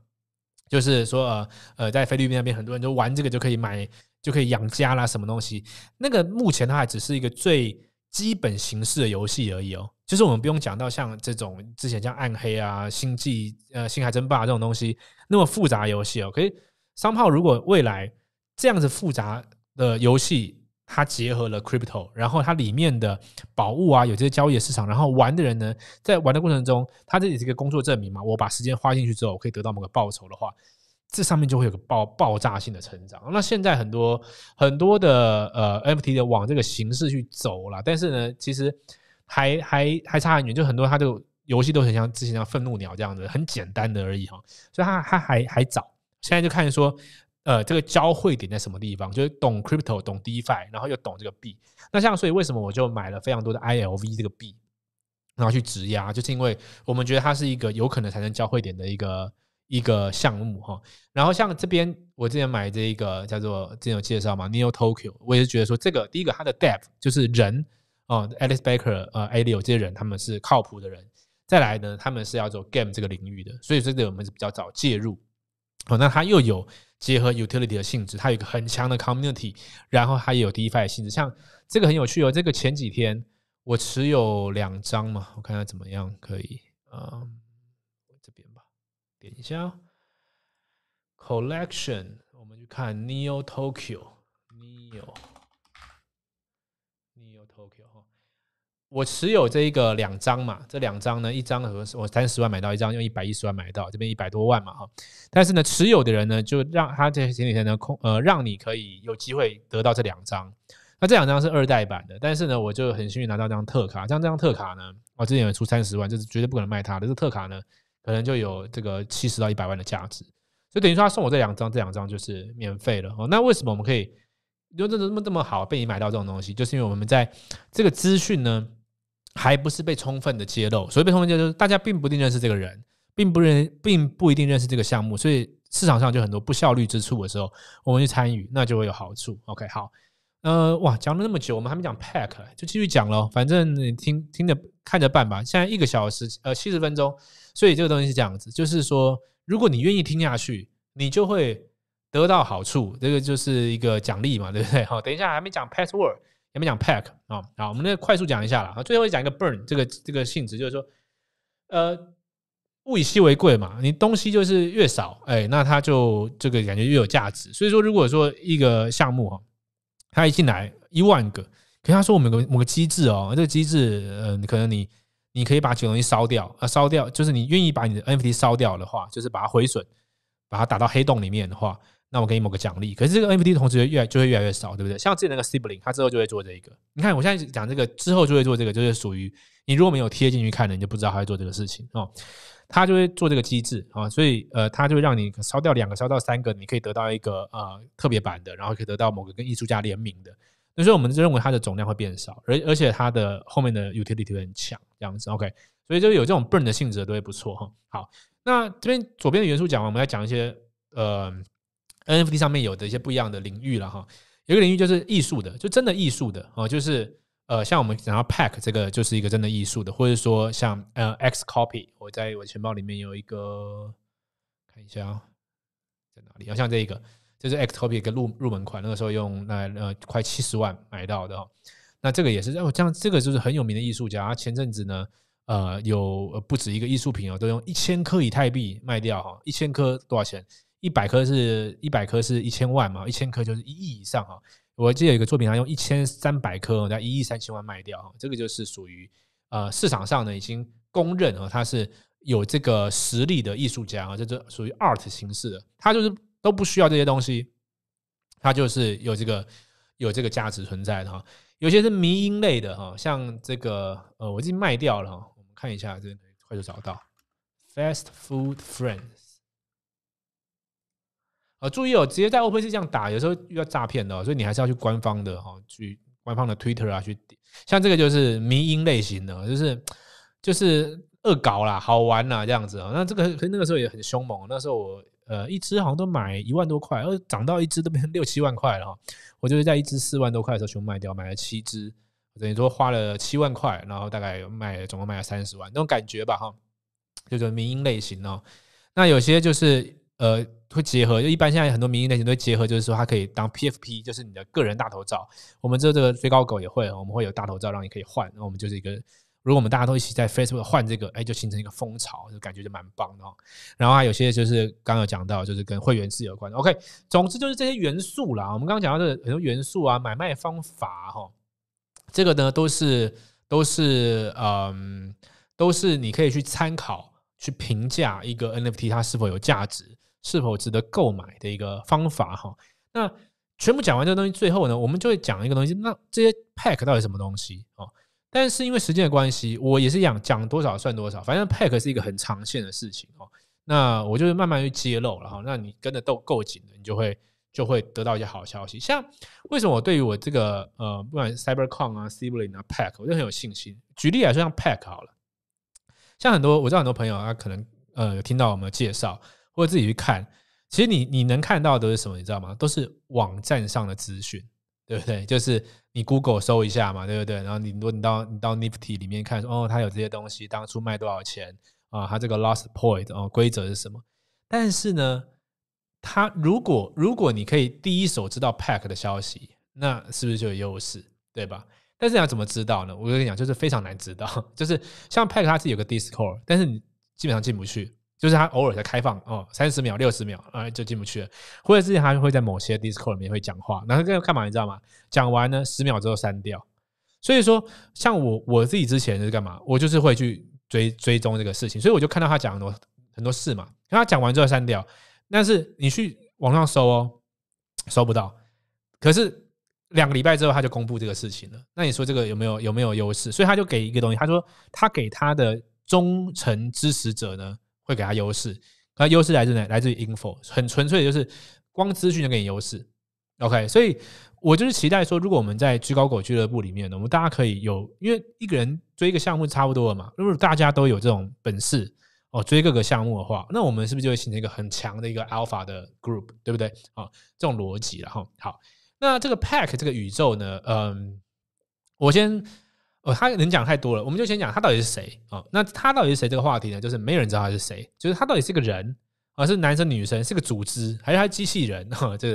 就是说呃呃在菲律宾那边很多人就玩这个就可以买就可以养家啦什么东西，那个目前它还只是一个最基本形式的游戏而已哦。就是我们不用讲到像这种之前像暗黑啊、星际、呃、星海争霸这种东西那么复杂游戏哦。可以，商炮如果未来这样子复杂的游戏，它结合了 crypto，然后它里面的宝物啊，有这些交易的市场，然后玩的人呢，在玩的过程中，他这己是一个工作证明嘛？我把时间花进去之后，我可以得到某个报酬的话，这上面就会有个爆爆炸性的成长。那现在很多很多的呃，ft 的往这个形式去走了，但是呢，其实。还还还差很远，就很多，他就游戏都很像之前像愤怒鸟这样的，很简单的而已哈。所以它它还还早，现在就看说，呃，这个交汇点在什么地方，就是懂 crypto、懂 DeFi，然后又懂这个币。那像所以为什么我就买了非常多的 ILV 这个币，然后去质押，就是因为我们觉得它是一个有可能产生交汇点的一个一个项目哈。然后像这边我之前买这一个叫做之前有介绍嘛，Neo Tokyo，我也是觉得说这个第一个它的 Dev 就是人。哦，Alice Baker、呃，Alio 这些人他们是靠谱的人。再来呢，他们是要做 Game 这个领域的，所以这个我们是比较早介入。哦，那它又有结合 Utility 的性质，它有一个很强的 Community，然后它也有 DeFi 的性质。像这个很有趣哦，这个前几天我持有两张嘛，我看看怎么样可以。嗯，这边吧，点一下 Collection，我们去看 Neo Tokyo Neo。我持有这一个两张嘛，这两张呢，一张和我三十万买到一张，用一百一十万买到，这边一百多万嘛，哈。但是呢，持有的人呢，就让他这行李箱呢空，呃，让你可以有机会得到这两张。那这两张是二代版的，但是呢，我就很幸运拿到这张特卡，像这张特卡呢，我之前有出三十万，就是绝对不可能卖它，的。这特卡呢，可能就有这个七十到一百万的价值。就等于说他送我这两张，这两张就是免费了。哦，那为什么我们可以，就这这么这么好被你买到这种东西，就是因为我们在这个资讯呢。还不是被充分的揭露，所以被充分揭露，大家并不一定认识这个人，并不认，并不一定认识这个项目，所以市场上就很多不效率之处的时候，我们去参与，那就会有好处。OK，好，呃，哇，讲了那么久，我们还没讲 pack，就继续讲喽，反正你听听着看着办吧。现在一个小时，呃，七十分钟，所以这个东西是这样子，就是说，如果你愿意听下去，你就会得到好处，这个就是一个奖励嘛，对不对？好，等一下还没讲 password。前面讲 pack 啊，好，我们那快速讲一下了，最后讲一个 burn 这个这个性质，就是说，呃，物以稀为贵嘛，你东西就是越少，哎，那它就这个感觉越有价值。所以说，如果说一个项目哈，它一进来一万个，可他说我们有个某个机制哦，这个机制，呃，可能你你可以把几个东西烧掉，啊，烧掉就是你愿意把你的 NFT 烧掉的话，就是把它毁损，把它打到黑洞里面的话。那我给你某个奖励，可是这个 NFT 同时越来就会越来越少，对不对？像之前那个 Sibling，他之后就会做这一个。你看，我现在讲这个之后就会做这个，就是属于你如果没有贴进去看的，你就不知道他会做这个事情哦。他就会做这个机制啊，所以呃，他就会让你烧掉两个，烧掉三个，你可以得到一个呃特别版的，然后可以得到某个跟艺术家联名的。所以我们就认为它的总量会变少，而而且它的后面的 Utility 会很强，这样子 OK。所以就有这种 Burn 的性质都会不错哈。好，那这边左边的元素讲完，我们来讲一些呃。NFT 上面有的一些不一样的领域了哈，有一个领域就是艺术的，就真的艺术的哦，就是呃，像我们想要 Pack 这个就是一个真的艺术的，或者说像呃 X Copy，我在我钱包里面有一个看一下啊，在哪里，好像这一个就是 X Copy 一个入入门款，那个时候用那呃快七十万买到的，哦。那这个也是哦，像这个就是很有名的艺术家，前阵子呢呃有不止一个艺术品哦，都用一千颗以太币卖掉哈，一千颗多少钱？一百颗是一百颗是一千万嘛，一千颗就是一亿以上啊！我记得有一个作品啊，用一千三百颗，在一亿三千万卖掉，这个就是属于呃市场上呢已经公认啊，他是有这个实力的艺术家啊，就属于 art 形式的，他就是都不需要这些东西，他就是有这个有这个价值存在的哈。有些是迷音类的哈，像这个呃，我已经卖掉了哈，我们看一下，这快速找到 Fast Food Friend。呃，注意哦，直接在 Open a 这样打，有时候遇到诈骗的，所以你还是要去官方的哈，去官方的 Twitter 啊，去像这个就是民音类型的，就是就是恶搞啦，好玩啦这样子啊。那这个那个时候也很凶猛，那时候我呃一只好像都买一万多块，而涨到一只都变成六七万块了哈。我就是在一只四万多块的时候全部卖掉，买了七只，等于说花了七万块，然后大概卖总共卖了三十万，那种感觉吧哈，叫做民音类型哦。那有些就是呃。会结合，就一般现在很多明星类型都会结合，就是说它可以当 PFP，就是你的个人大头照。我们这这个最高狗也会，我们会有大头照让你可以换。那我们就是一个，如果我们大家都一起在 Facebook 换这个，哎，就形成一个风潮，就感觉就蛮棒的。哦。然后还有些就是刚刚讲到，就是跟会员制有关。OK，总之就是这些元素啦。我们刚刚讲到的很多元素啊，买卖方法哈，这个呢都是都是呃都是你可以去参考去评价一个 NFT 它是否有价值。是否值得购买的一个方法哈？那全部讲完这个东西，最后呢，我们就会讲一个东西。那这些 pack 到底什么东西哦？但是因为时间的关系，我也是讲讲多少算多少。反正 pack 是一个很长线的事情哦。那我就是慢慢去揭露了哈。那你跟着都够紧了，你就会就会得到一些好消息。像为什么我对于我这个呃，不管 cybercon 啊，c i b e l i n 啊、pack，我就很有信心。举例来说，像 pack 好了，像很多我知道很多朋友啊，可能呃有听到我们的介绍。或者自己去看，其实你你能看到的是什么，你知道吗？都是网站上的资讯，对不对？就是你 Google 搜一下嘛，对不对？然后你问到你到 Nifty 里面看，哦，它有这些东西，当初卖多少钱啊？它这个 Last Point 哦，规则是什么？但是呢，它如果如果你可以第一手知道 Pack 的消息，那是不是就有优势，对吧？但是要怎么知道呢？我跟你讲，就是非常难知道，就是像 Pack 它是有个 Discord，但是你基本上进不去。就是他偶尔在开放哦，三十秒、六十秒，哎，就进不去了。或者是他会在某些 Discord 里面会讲话，然后个干嘛？你知道吗？讲完呢，十秒之后删掉。所以说，像我我自己之前是干嘛？我就是会去追追踪这个事情，所以我就看到他讲很多很多事嘛。他讲完之后删掉，但是你去网上搜哦，搜不到。可是两个礼拜之后他就公布这个事情了。那你说这个有没有有没有优势？所以他就给一个东西，他说他给他的忠诚支持者呢。会给他优势，那优势来自哪？来自于 info，很纯粹就是光资讯就给你优势。OK，所以我就是期待说，如果我们在居高狗俱乐部里面，我们大家可以有，因为一个人追一个项目差不多了嘛。如果大家都有这种本事哦，追各个项目的话，那我们是不是就会形成一个很强的一个 alpha 的 group，对不对？啊，这种逻辑了哈。好，那这个 pack 这个宇宙呢？嗯，我先。哦，他能讲太多了，我们就先讲他到底是谁啊？那他到底是谁这个话题呢？就是没有人知道他是谁，就是他到底是个人，而是男生女生，是个组织，还是他机器人？哈，这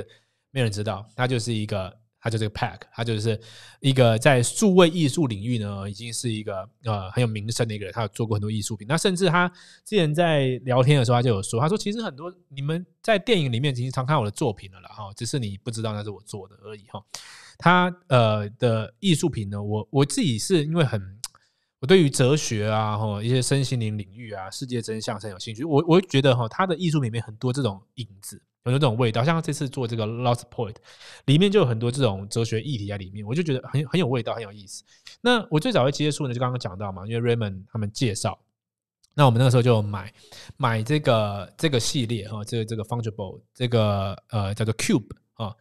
没有人知道。他就是一个，他就是个 pack，他就是一个在数位艺术领域呢，已经是一个呃很有名声的一个人。他有做过很多艺术品，那甚至他之前在聊天的时候，他就有说，他说其实很多你们在电影里面已经常看我的作品了了哈，只是你不知道那是我做的而已哈。他呃的艺术品呢，我我自己是因为很我对于哲学啊哈一些身心灵领域啊世界真相很有兴趣，我我觉得哈他的艺术品里面很多这种影子，很多这种味道，像这次做这个 Lost Point 里面就有很多这种哲学议题在里面，我就觉得很很有味道，很有意思。那我最早会接触呢，就刚刚讲到嘛，因为 Raymond 他们介绍，那我们那个时候就买买这个这个系列哈，这个这个 Fungible 这个呃叫做 Cube 啊。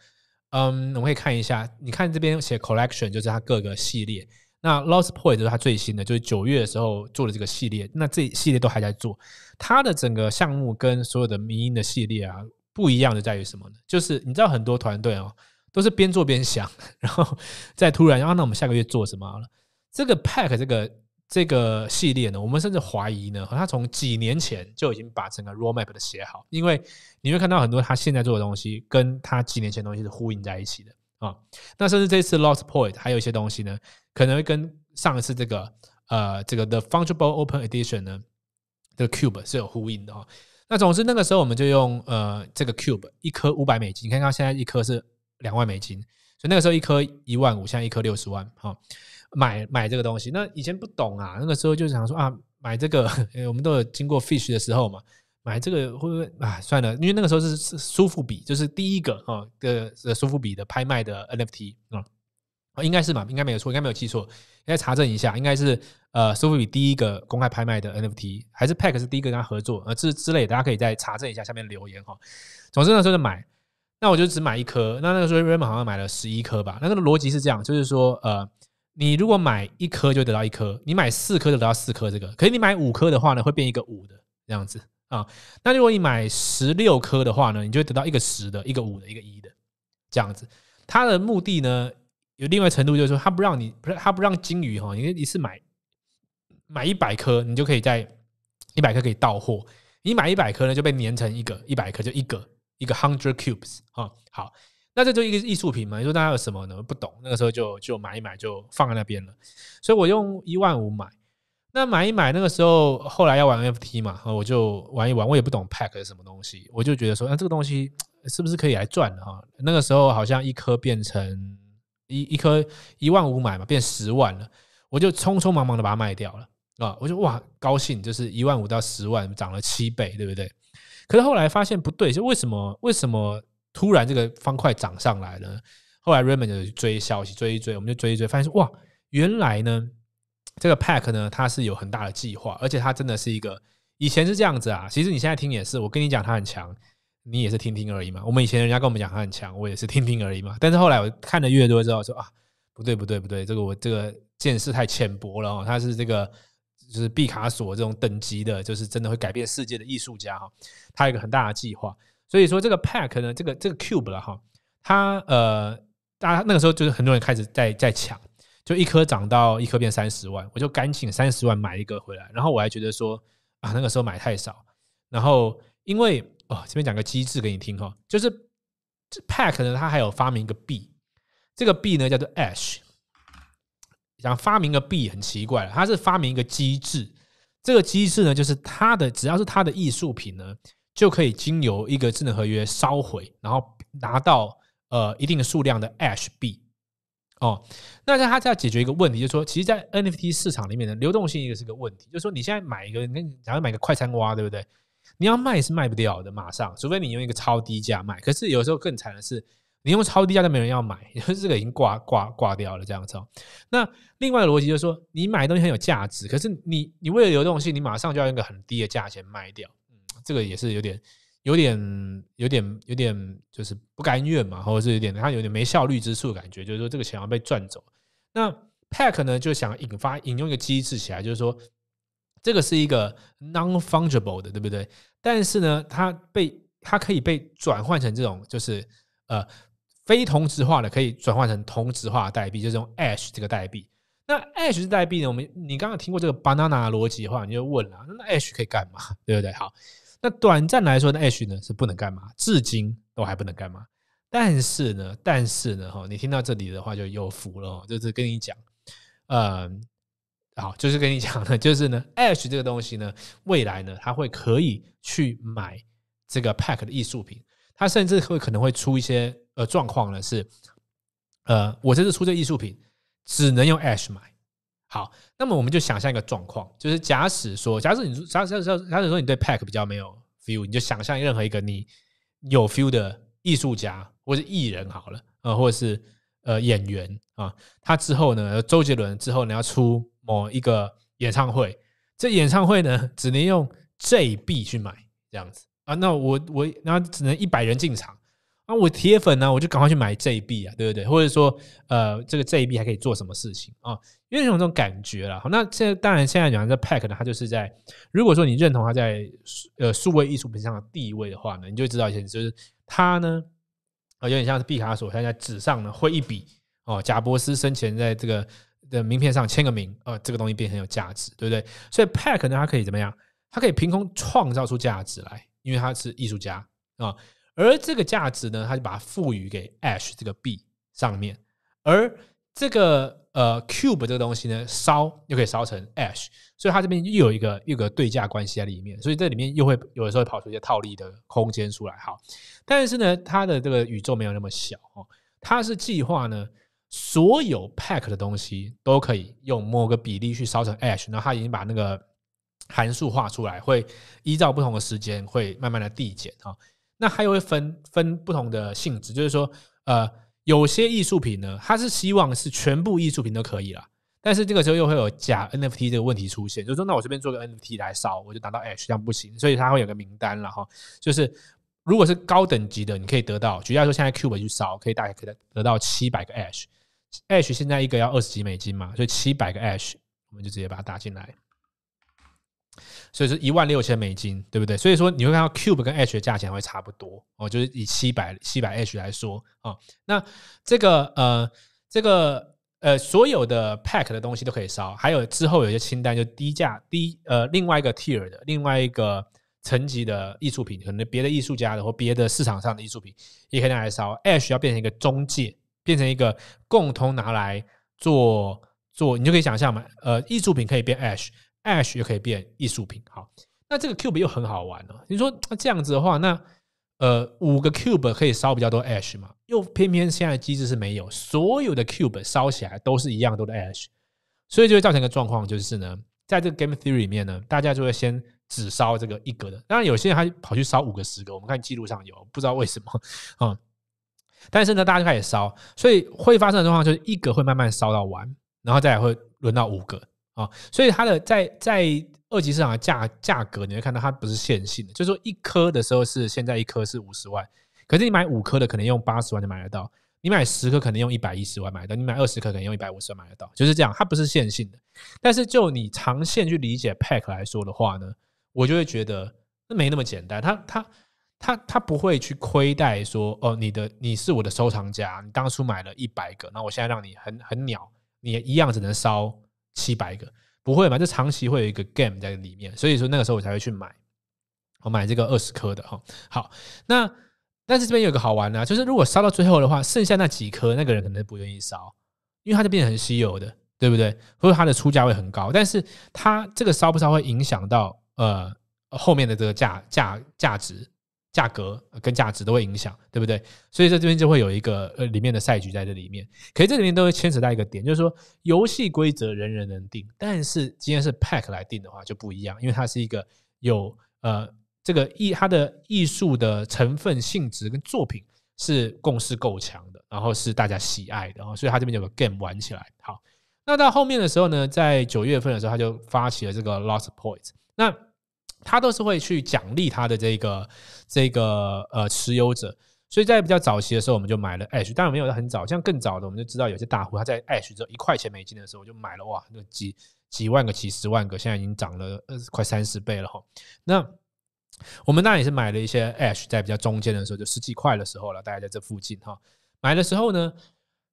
嗯，我们可以看一下，你看这边写 collection 就是它各个系列。那 Lost Point 就是它最新的，就是九月的时候做的这个系列。那这系列都还在做。它的整个项目跟所有的迷音的系列啊，不一样的在于什么呢？就是你知道很多团队哦，都是边做边想，然后再突然，啊，那我们下个月做什么了？这个 pack 这个。这个系列呢，我们甚至怀疑呢，他从几年前就已经把整个 roadmap 的写好，因为你会看到很多他现在做的东西，跟他几年前东西是呼应在一起的啊。那甚至这次 Lost Point 还有一些东西呢，可能会跟上一次这个呃这个 The f u n g i b l e Open Edition 呢，的 Cube 是有呼应的啊。那总之那个时候我们就用呃这个 Cube 一颗五百美金，你看看现在一颗是两万美金，所以那个时候一颗一万五，现在一颗六十万啊。买买这个东西，那以前不懂啊，那个时候就想说啊，买这个，我们都有经过 fish 的时候嘛，买这个会不会啊？算了，因为那个时候是苏富比，就是第一个啊的苏富比的拍卖的 NFT 啊，应该是嘛，应该没有错，应该没有记错，应该查证一下，应该是呃苏富比第一个公开拍卖的 NFT，还是 pack 是第一个跟他合作，呃，这之类大家可以再查证一下，下面留言哈。总之那时候是买，那我就只买一颗，那那个时候 Raymond 好像买了十一颗吧，那那个逻辑是这样，就是说呃。你如果买一颗就得到一颗，你买四颗就得到四颗，这个。可是你买五颗的话呢，会变一个五的这样子啊。那如果你买十六颗的话呢，你就会得到一个十的、一个五的、一个一的这样子。它的目的呢，有另外程度就是说，它不让你不是它不让金鱼哈，你一次买买一百颗，你就可以在一百颗可以到货。你买一百颗呢，就被粘成一个一百颗就一个一个 hundred cubes 啊。好。那这就一个艺术品嘛，你说大家有什么呢？不懂，那个时候就就买一买，就放在那边了。所以我用一万五买，那买一买那个时候，后来要玩 FT 嘛，我就玩一玩。我也不懂 pack 是什么东西，我就觉得说，那这个东西是不是可以来赚的哈？那个时候好像一颗变成一一颗一万五买嘛，变十万了，我就匆匆忙忙的把它卖掉了啊！我就哇，高兴，就是一万五到十万，涨了七倍，对不对？可是后来发现不对，就为什么？为什么？突然，这个方块涨上来了。后来，Raymond 就去追消息，追一追，我们就追一追，发现说：“哇，原来呢，这个 Pack 呢，它是有很大的计划，而且它真的是一个以前是这样子啊。其实你现在听也是，我跟你讲，它很强，你也是听听而已嘛。我们以前人家跟我们讲它很强，我也是听听而已嘛。但是后来我看的越多，之后说啊，不对，不对，不对，这个我这个见识太浅薄了。哦，他是这个就是毕卡索这种等级的，就是真的会改变世界的艺术家哈。他有一个很大的计划。”所以说这个 pack 呢，这个这个 cube 了哈，它呃，大家那个时候就是很多人开始在在抢，就一颗涨到一颗变三十万，我就赶紧三十万买一个回来，然后我还觉得说啊，那个时候买太少，然后因为哦，这边讲个机制给你听哈，就是 pack 呢，它还有发明一个币，这个币呢叫做 ash，想发明个币很奇怪它是发明一个机制，这个机制呢就是它的只要是它的艺术品呢。就可以经由一个智能合约烧毁，然后拿到呃一定的数量的 ASH 币哦。那它他在要解决一个问题，就是说，其实，在 NFT 市场里面的流动性一个是个问题，就是说，你现在买一个，你想要买个快餐蛙，对不对？你要卖是卖不掉的，马上，除非你用一个超低价卖。可是有时候更惨的是，你用超低价都没人要买，就 是这个已经挂挂挂掉了这样子。哦。那另外逻辑就是说，你买的东西很有价值，可是你你为了流动性，你马上就要用一个很低的价钱卖掉。这个也是有点，有点，有点，有点，就是不甘愿嘛，或者是有点他有点没效率之处感觉，就是说这个钱要被赚走。那 Pack 呢就想引发引用一个机制起来，就是说这个是一个 non fungible 的，对不对？但是呢，它被它可以被转换成这种，就是呃非同质化的，可以转换成同质化的代币，就是用 Ash 这个代币。那 Ash 是代币呢？我们你刚刚听过这个 banana 逻辑的话，你就问了，那 Ash 可以干嘛？对不对？好。那短暂来说呢，Ash 呢是不能干嘛，至今都还不能干嘛。但是呢，但是呢，哈，你听到这里的话就有福了，就是跟你讲，嗯，好，就是跟你讲呢，就是呢，Ash 这个东西呢，未来呢，它会可以去买这个 Pack 的艺术品，它甚至会可能会出一些呃状况呢，是呃，我这次出这艺术品只能用 Ash 买。好，那么我们就想象一个状况，就是假使说，假使你假假假假使说你对 Pack 比较没有 feel，你就想象任何一个你有 feel 的艺术家或者是艺人好了，呃，或者是呃演员啊，他之后呢，周杰伦之后你要出某一个演唱会，这演唱会呢只能用 j b 去买这样子啊，那我我那只能一百人进场。那我铁粉呢？我就赶快去买 JB 啊，对不对？或者说，呃，这个 JB 还可以做什么事情啊？有点这种感觉了。那在当然，现在讲这 Pack 呢，它就是在如果说你认同它在呃数位艺术品上的地位的话呢，你就知道一些，就是他呢有点像是毕卡索，他在纸上呢挥一笔哦，贾伯斯生前在这个的名片上签个名，哦，这个东西变很有价值，对不对？所以 Pack 呢，它可以怎么样？它可以凭空创造出价值来，因为他是艺术家啊。而这个价值呢，它就把它赋予给 ash 这个币上面。而这个呃 cube 这个东西呢，烧又可以烧成 ash，所以它这边又有一个一个对价关系在里面。所以这里面又会有的时候跑出一些套利的空间出来。好，但是呢，它的这个宇宙没有那么小哦。它是计划呢，所有 pack 的东西都可以用某个比例去烧成 ash。后他已经把那个函数画出来，会依照不同的时间会慢慢的递减啊。那还会分分不同的性质，就是说，呃，有些艺术品呢，它是希望是全部艺术品都可以了，但是这个时候又会有假 NFT 这个问题出现，就说那我这边做个 NFT 来扫，我就拿到 H，这样不行，所以它会有个名单了哈，就是如果是高等级的，你可以得到，举个例说，现在 Q 币去扫，可以大概可得到七百个 H，H 现在一个要二十几美金嘛，所以七百个 H，我们就直接把它打进来。所以是一万六千美金，对不对？所以说你会看到 Cube 跟 h 的价钱会差不多哦，就是以七百七百 h 来说哦。那这个呃，这个呃，所有的 Pack 的东西都可以烧，还有之后有些清单就低价低呃，另外一个 Tier 的另外一个层级的艺术品，可能别的艺术家的或别的市场上的艺术品也可以拿来烧。s h 要变成一个中介，变成一个共同拿来做做，你就可以想象嘛，呃，艺术品可以变 s h Ash 又可以变艺术品，好，那这个 Cube 又很好玩了。你说那这样子的话，那呃五个 Cube 可以烧比较多 Ash 嘛？又偏偏现在机制是没有，所有的 Cube 烧起来都是一样多的 Ash，所以就会造成一个状况，就是呢，在这个 Game Theory 里面呢，大家就会先只烧这个一格的。当然，有些人他跑去烧五个十个，我们看记录上有不知道为什么，嗯。但是呢，大家就开始烧，所以会发生的状况就是一格会慢慢烧到完，然后再会轮到五个。啊，所以它的在在二级市场的价价格，你会看到它不是线性的，就是说一颗的时候是现在一颗是五十万，可是你买五颗的可能用八十万就买得到，你买十颗可能用一百一十万买到，你买二十颗可能用一百五十万买得到，就是这样，它不是线性的。但是就你长线去理解 pack 来说的话呢，我就会觉得那没那么简单，它它。他他不会去亏待说哦，你的你是我的收藏家，你当初买了一百个，那我现在让你很很鸟，你一样只能烧。七百个不会嘛？就长期会有一个 game 在里面，所以说那个时候我才会去买。我买这个二十颗的哈。好，那但是这边有个好玩的，就是如果烧到最后的话，剩下那几颗，那个人可能不愿意烧，因为它就变成很稀有的，对不对？或者它的出价会很高。但是它这个烧不烧会影响到呃后面的这个价价价值。价格跟价值都会影响，对不对？所以在这边就会有一个呃里面的赛局在这里面。可是这里面都会牵扯到一个点，就是说游戏规则人人能定，但是今天是 Pack 来定的话就不一样，因为它是一个有呃这个艺它的艺术的成分性质跟作品是共识够强的，然后是大家喜爱的然后所以它这边有把 Game 玩起来好。那到后面的时候呢，在九月份的时候，他就发起了这个 Lost Points。那他都是会去奖励他的这个这个呃持有者，所以在比较早期的时候，我们就买了 H，当然没有很早，像更早的，我们就知道有些大户他在 H 的时一块钱美金的时候就买了哇，那几几万个、几十万个，现在已经涨了呃快三十倍了哈。那我们那也是买了一些 H，在比较中间的时候，就十几块的时候了，大概在这附近哈。买的时候呢。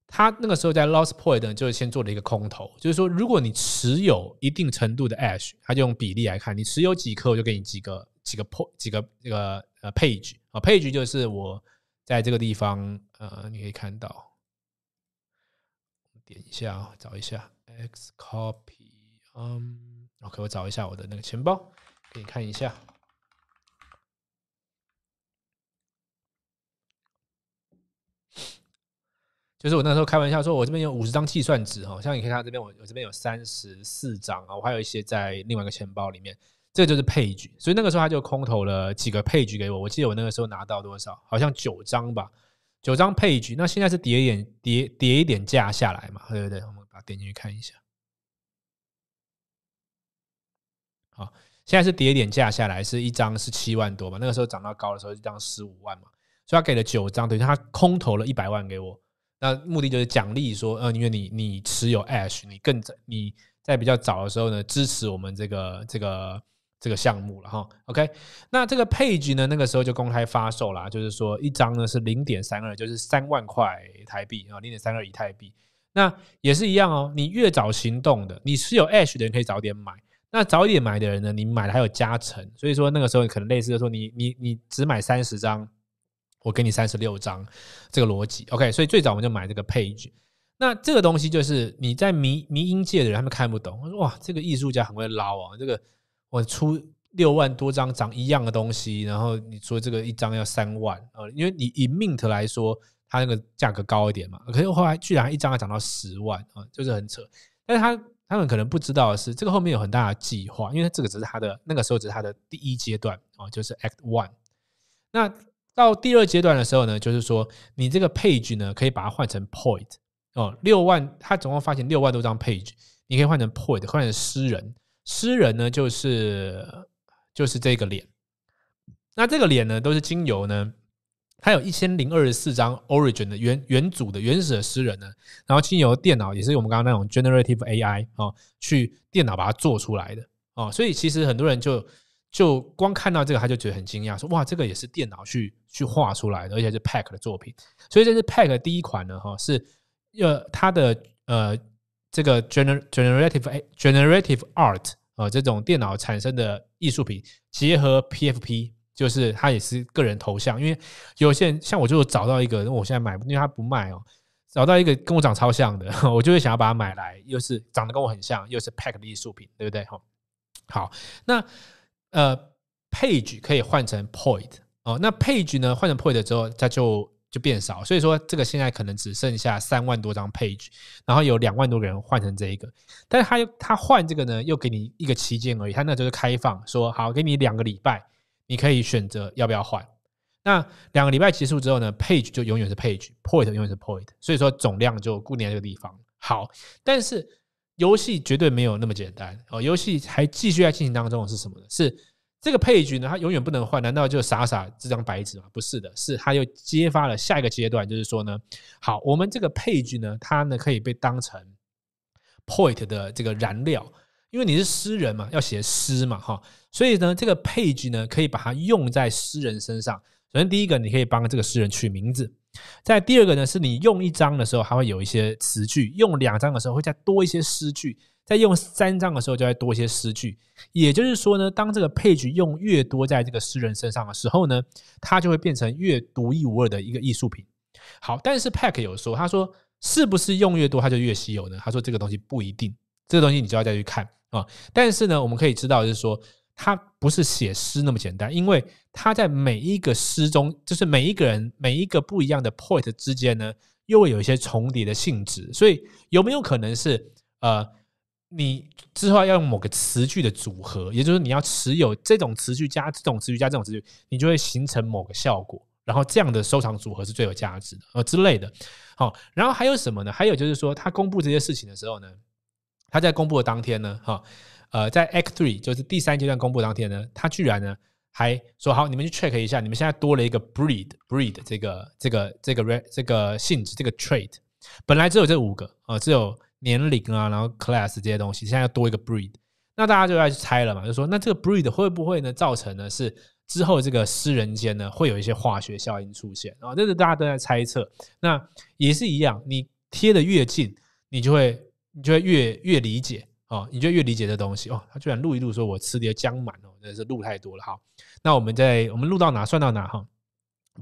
他那个时候在 loss point 就是先做了一个空投，就是说如果你持有一定程度的 ash，他就用比例来看，你持有几颗我就给你几个几个 po 几个那个呃 page 啊 page 就是我在这个地方呃你可以看到，点一下啊找一下 x copy，嗯 OK 我找一下我的那个钱包，给你看一下。就是我那时候开玩笑说，我这边有五十张计算纸哈，像你可以看到这边，我我这边有三十四张啊，我还有一些在另外一个钱包里面，这个就是配局。所以那个时候他就空投了几个配局给我，我记得我那个时候拿到多少，好像九张吧，九张配局。那现在是叠一点，叠叠一点价下来嘛，对不对？我们把它点进去看一下。好，现在是叠一点价下来，是一张是七万多嘛，那个时候涨到高的时候一张十五万嘛，所以他给了九张，等于他空投了一百万给我。那目的就是奖励，说，嗯，因为你你持有 ASH，你更你在比较早的时候呢，支持我们这个这个这个项目了哈。OK，那这个 page 呢，那个时候就公开发售啦，就是说一张呢是零点三二，就是三万块台币啊，零点三二以太币。那也是一样哦，你越早行动的，你持有 ASH 的人可以早点买。那早点买的人呢，你买了还有加成，所以说那个时候可能类似的说，你你你只买三十张。我给你三十六张，这个逻辑，OK？所以最早我们就买这个配 e 那这个东西就是你在迷迷音界的人他们看不懂。我说哇，这个艺术家很会捞啊！这个我出六万多张，涨一样的东西，然后你说这个一张要三万啊？因为你以 mint 来说，它那个价格高一点嘛。可是后来居然一张还涨到十万啊，就是很扯。但是他他们可能不知道的是，这个后面有很大的计划，因为这个只是他的那个时候只是他的第一阶段啊，就是 Act One。那到第二阶段的时候呢，就是说你这个 page 呢可以把它换成 point 哦，六万，他总共发行六万多张 page，你可以换成 point，换成诗人，诗人呢就是就是这个脸，那这个脸呢都是精油呢，它有一千零二十四张 origin 的原原组的原始的诗人呢，然后精油电脑也是我们刚刚那种 generative AI 哦，去电脑把它做出来的哦，所以其实很多人就。就光看到这个，他就觉得很惊讶，说：“哇，这个也是电脑去去画出来，的，而且是 Pack 的作品。所以这是 Pack 第一款呢，哈，是呃，它的呃，这个 generative generative art 啊，这种电脑产生的艺术品，结合 PFP，就是它也是个人头像。因为有些人像我，就找到一个，我现在买，因为他不卖哦，找到一个跟我长超像的，我就会想要把它买来，又是长得跟我很像，又是 Pack 的艺术品，对不对？哈，好，那。呃，page 可以换成 point 哦，那 page 呢换成 point 之后，它就就变少，所以说这个现在可能只剩下三万多张 page，然后有两万多个人换成这一个，但是他他换这个呢，又给你一个期间而已，他那就是开放说好给你两个礼拜，你可以选择要不要换，那两个礼拜结束之后呢，page 就永远是 page，point 永远是 point，所以说总量就固定在这个地方。好，但是。游戏绝对没有那么简单哦！游戏还继续在进行当中是什么呢？是这个配角呢？它永远不能换，难道就傻傻这张白纸吗？不是的，是它又揭发了下一个阶段，就是说呢，好，我们这个配角呢，它呢可以被当成 point 的这个燃料，因为你是诗人嘛，要写诗嘛，哈，所以呢，这个配角呢可以把它用在诗人身上。首先第一个，你可以帮这个诗人取名字。在第二个呢，是你用一张的时候，还会有一些词句；用两张的时候，会再多一些诗句；在用三张的时候，就会多一些诗句。也就是说呢，当这个配 e 用越多，在这个诗人身上的时候呢，它就会变成越独一无二的一个艺术品。好，但是 Pack 有说，他说是不是用越多，它就越稀有呢？他说这个东西不一定，这个东西你就要再去看啊。但是呢，我们可以知道，就是说。他不是写诗那么简单，因为他在每一个诗中，就是每一个人每一个不一样的 point 之间呢，又会有一些重叠的性质。所以有没有可能是呃，你之后要用某个词句的组合，也就是你要持有这种词句加这种词句加这种词句，你就会形成某个效果。然后这样的收藏组合是最有价值的呃之类的。好，然后还有什么呢？还有就是说，他公布这些事情的时候呢，他在公布的当天呢，哈。呃，在 Act Three 就是第三阶段公布当天呢，他居然呢还说好，你们去 check 一下，你们现在多了一个 breed breed 这个这个这个这个这个性质这个 trait，本来只有这五个啊，只有年龄啊，然后 class 这些东西，现在要多一个 breed，那大家就要去猜了嘛，就说那这个 breed 会不会呢造成呢是之后这个私人间呢会有一些化学效应出现啊？这是大家都在猜测。那也是一样，你贴的越近，你就会你就会越越理解。哦，你就越理解这东西哦。他居然录一录，说我吃的姜满哦，真是录太多了哈。那我们在我们录到哪算到哪哈。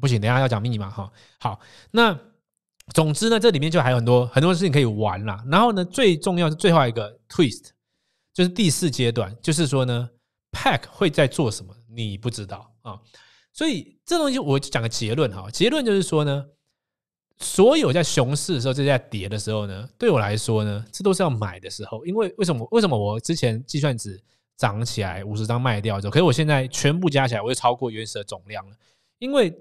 不行，等下要讲密码哈。好，那总之呢，这里面就还有很多很多事情可以玩啦。然后呢，最重要是最后一个 twist 就是第四阶段，就是说呢，Pack 会在做什么，你不知道啊。所以这东西我就讲个结论哈，结论就是说呢。所有在熊市的时候，些在跌的时候呢，对我来说呢，这都是要买的时候。因为为什么？为什么我之前计算值涨起来五十张卖掉之后，可是我现在全部加起来，我就超过原始的总量了？因为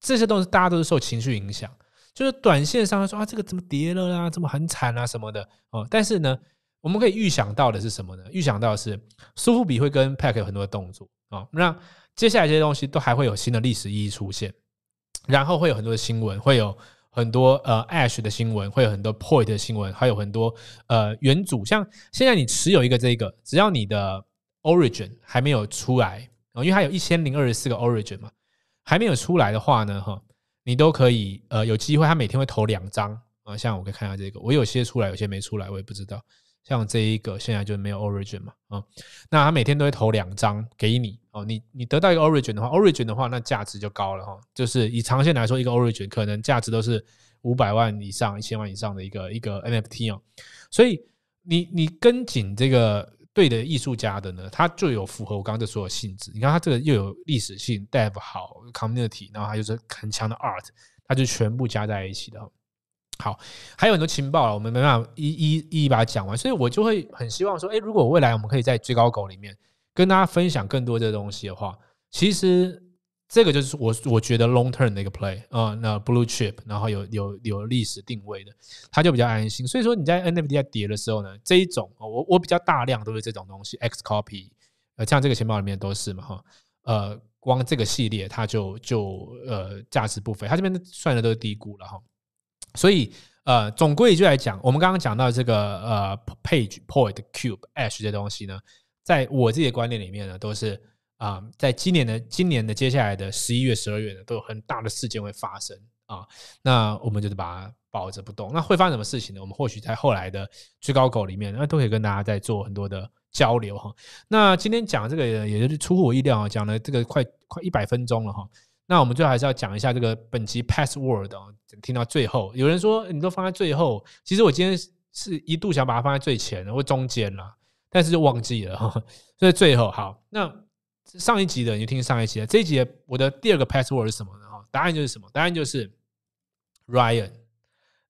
这些东西大家都是受情绪影响，就是短线上说啊，这个怎么跌了啦，怎么很惨啊什么的哦。但是呢，我们可以预想到的是什么呢？预想到是苏富比会跟派克很多的动作啊。那接下来这些东西都还会有新的历史意义出现，然后会有很多的新闻会有。很多呃，ASH 的新闻会有很多 POINT 的新闻，还有很多呃原主。像现在你持有一个这个，只要你的 Origin 还没有出来，然因为它有一千零二十四个 Origin 嘛，还没有出来的话呢，哈，你都可以呃有机会。他每天会投两张啊，像我可以看一下这个，我有些出来，有些没出来，我也不知道。像这一个现在就没有 Origin 嘛，啊，那他每天都会投两张给你。哦，你你得到一个 origin 的话，origin 的话，那价值就高了哈。就是以长线来说，一个 origin 可能价值都是五百万以上、一千万以上的一个一个 NFT 哦。所以你你跟紧这个对的艺术家的呢，它就有符合我刚刚这所有性质。你看它这个又有历史性，Dev 好 Community，然后它就是很强的 Art，它就全部加在一起的。好，还有很多情报啊，我们没办法一一一把讲完，所以我就会很希望说，哎，如果未来我们可以在最高狗里面。跟大家分享更多这东西的话，其实这个就是我我觉得 long term 的一个 play 啊，那 blue chip，然后有有有历史定位的，它就比较安心。所以说你在 NFT 在跌的时候呢，这一种我我比较大量都是这种东西，X copy，呃，像这个钱包里面都是嘛哈，呃，光这个系列它就就呃价值不菲，它这边算的都是低估了哈。所以呃，总归就来讲，我们刚刚讲到这个呃 page point cube ash 这东西呢。在我自己的观念里面呢，都是啊，在今年的今年的接下来的十一月、十二月呢，都有很大的事件会发生啊。那我们就是把它保着不动。那会发什么事情呢？我们或许在后来的最高狗里面，那都可以跟大家在做很多的交流哈。那今天讲这个，也就是出乎我意料啊，讲了这个快快一百分钟了哈。那我们最后还是要讲一下这个本期 password 啊，听到最后。有人说你都放在最后，其实我今天是一度想把它放在最前或中间了。但是就忘记了，所以最后好，那上一集的你就听上一集了。这一集我的第二个 password 是什么呢？哈，答案就是什么？答案就是 Ryan。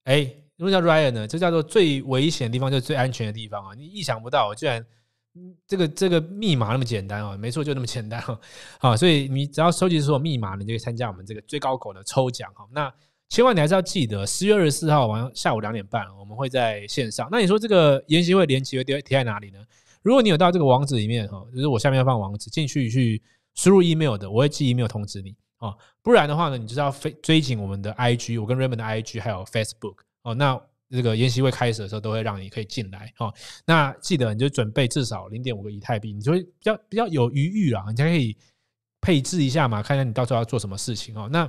哎，什么叫 Ryan 呢？这叫做最危险的地方就是最安全的地方啊！你意想不到，我居然这个这个密码那么简单啊！没错，就那么简单啊！啊，所以你只要收集所有密码，你就可以参加我们这个最高狗的抽奖哈。那千万你还是要记得，十月二十四号晚上下午两点半，我们会在线上。那你说这个研习会连接会贴在哪里呢？如果你有到这个网址里面哈，就是我下面要放网址，进去去输入 email 的，我会寄 email 通知你哦。不然的话呢，你就是要追追紧我们的 IG，我跟 Raymond 的 IG 还有 Facebook 哦。那这个研习会开始的时候都会让你可以进来哦。那记得你就准备至少零点五个以太币，你就比较比较有余裕啊，你才可以配置一下嘛，看看下你到时候要做什么事情哦。那。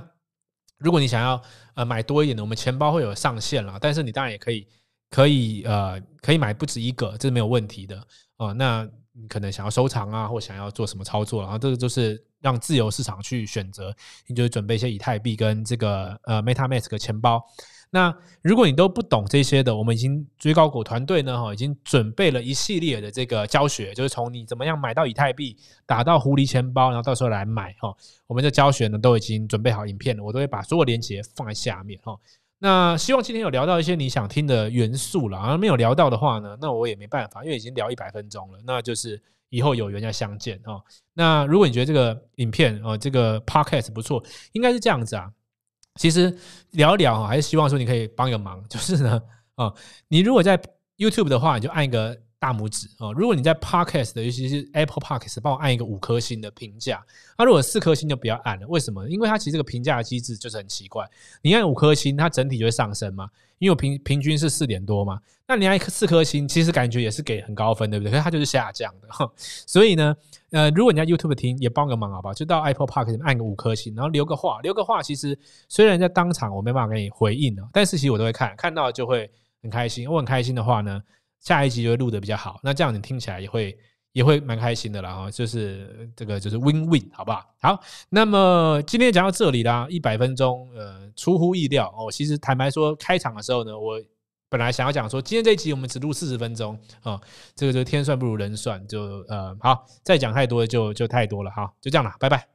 如果你想要呃买多一点的，我们钱包会有上限啦，但是你当然也可以可以呃可以买不止一个，这是没有问题的呃。那你可能想要收藏啊，或想要做什么操作，然后这个就是让自由市场去选择，你就准备一些以太币跟这个呃 MetaMask 的钱包。那如果你都不懂这些的，我们已经追高股团队呢，哈，已经准备了一系列的这个教学，就是从你怎么样买到以太币，打到狐狸钱包，然后到时候来买，哈，我们的教学呢都已经准备好影片了，我都会把所有链接放在下面，哈。那希望今天有聊到一些你想听的元素了，啊，没有聊到的话呢，那我也没办法，因为已经聊一百分钟了，那就是以后有缘再相见，哈。那如果你觉得这个影片，啊，这个 podcast 不错，应该是这样子啊。其实聊一聊啊，还是希望说你可以帮个忙，就是呢，啊，你如果在 YouTube 的话，你就按一个。大拇指啊！如果你在 p a d k e s 的，尤其是 Apple p a d k e s 帮我按一个五颗星的评价。那如果四颗星就不要按了。为什么？因为它其实这个评价机制就是很奇怪。你按五颗星，它整体就会上升嘛，因为我平平均是四点多嘛。那你按四颗星，其实感觉也是给很高分，对不对？所以它就是下降的。所以呢，呃，如果你在 YouTube 听，也帮个忙，好不好？就到 Apple p a d k a s 按个五颗星，然后留个话，留个话。其实虽然在当场我没办法给你回应了，但是其实我都会看，看到就会很开心。我很开心的话呢。下一集就会录的比较好，那这样你听起来也会也会蛮开心的啦。哈，就是这个就是 win win 好不好？好，那么今天讲到这里啦，一百分钟，呃，出乎意料哦。其实坦白说，开场的时候呢，我本来想要讲说，今天这集我们只录四十分钟啊，这个就天算不如人算，就呃，好，再讲太多就就太多了哈，就这样了，拜拜。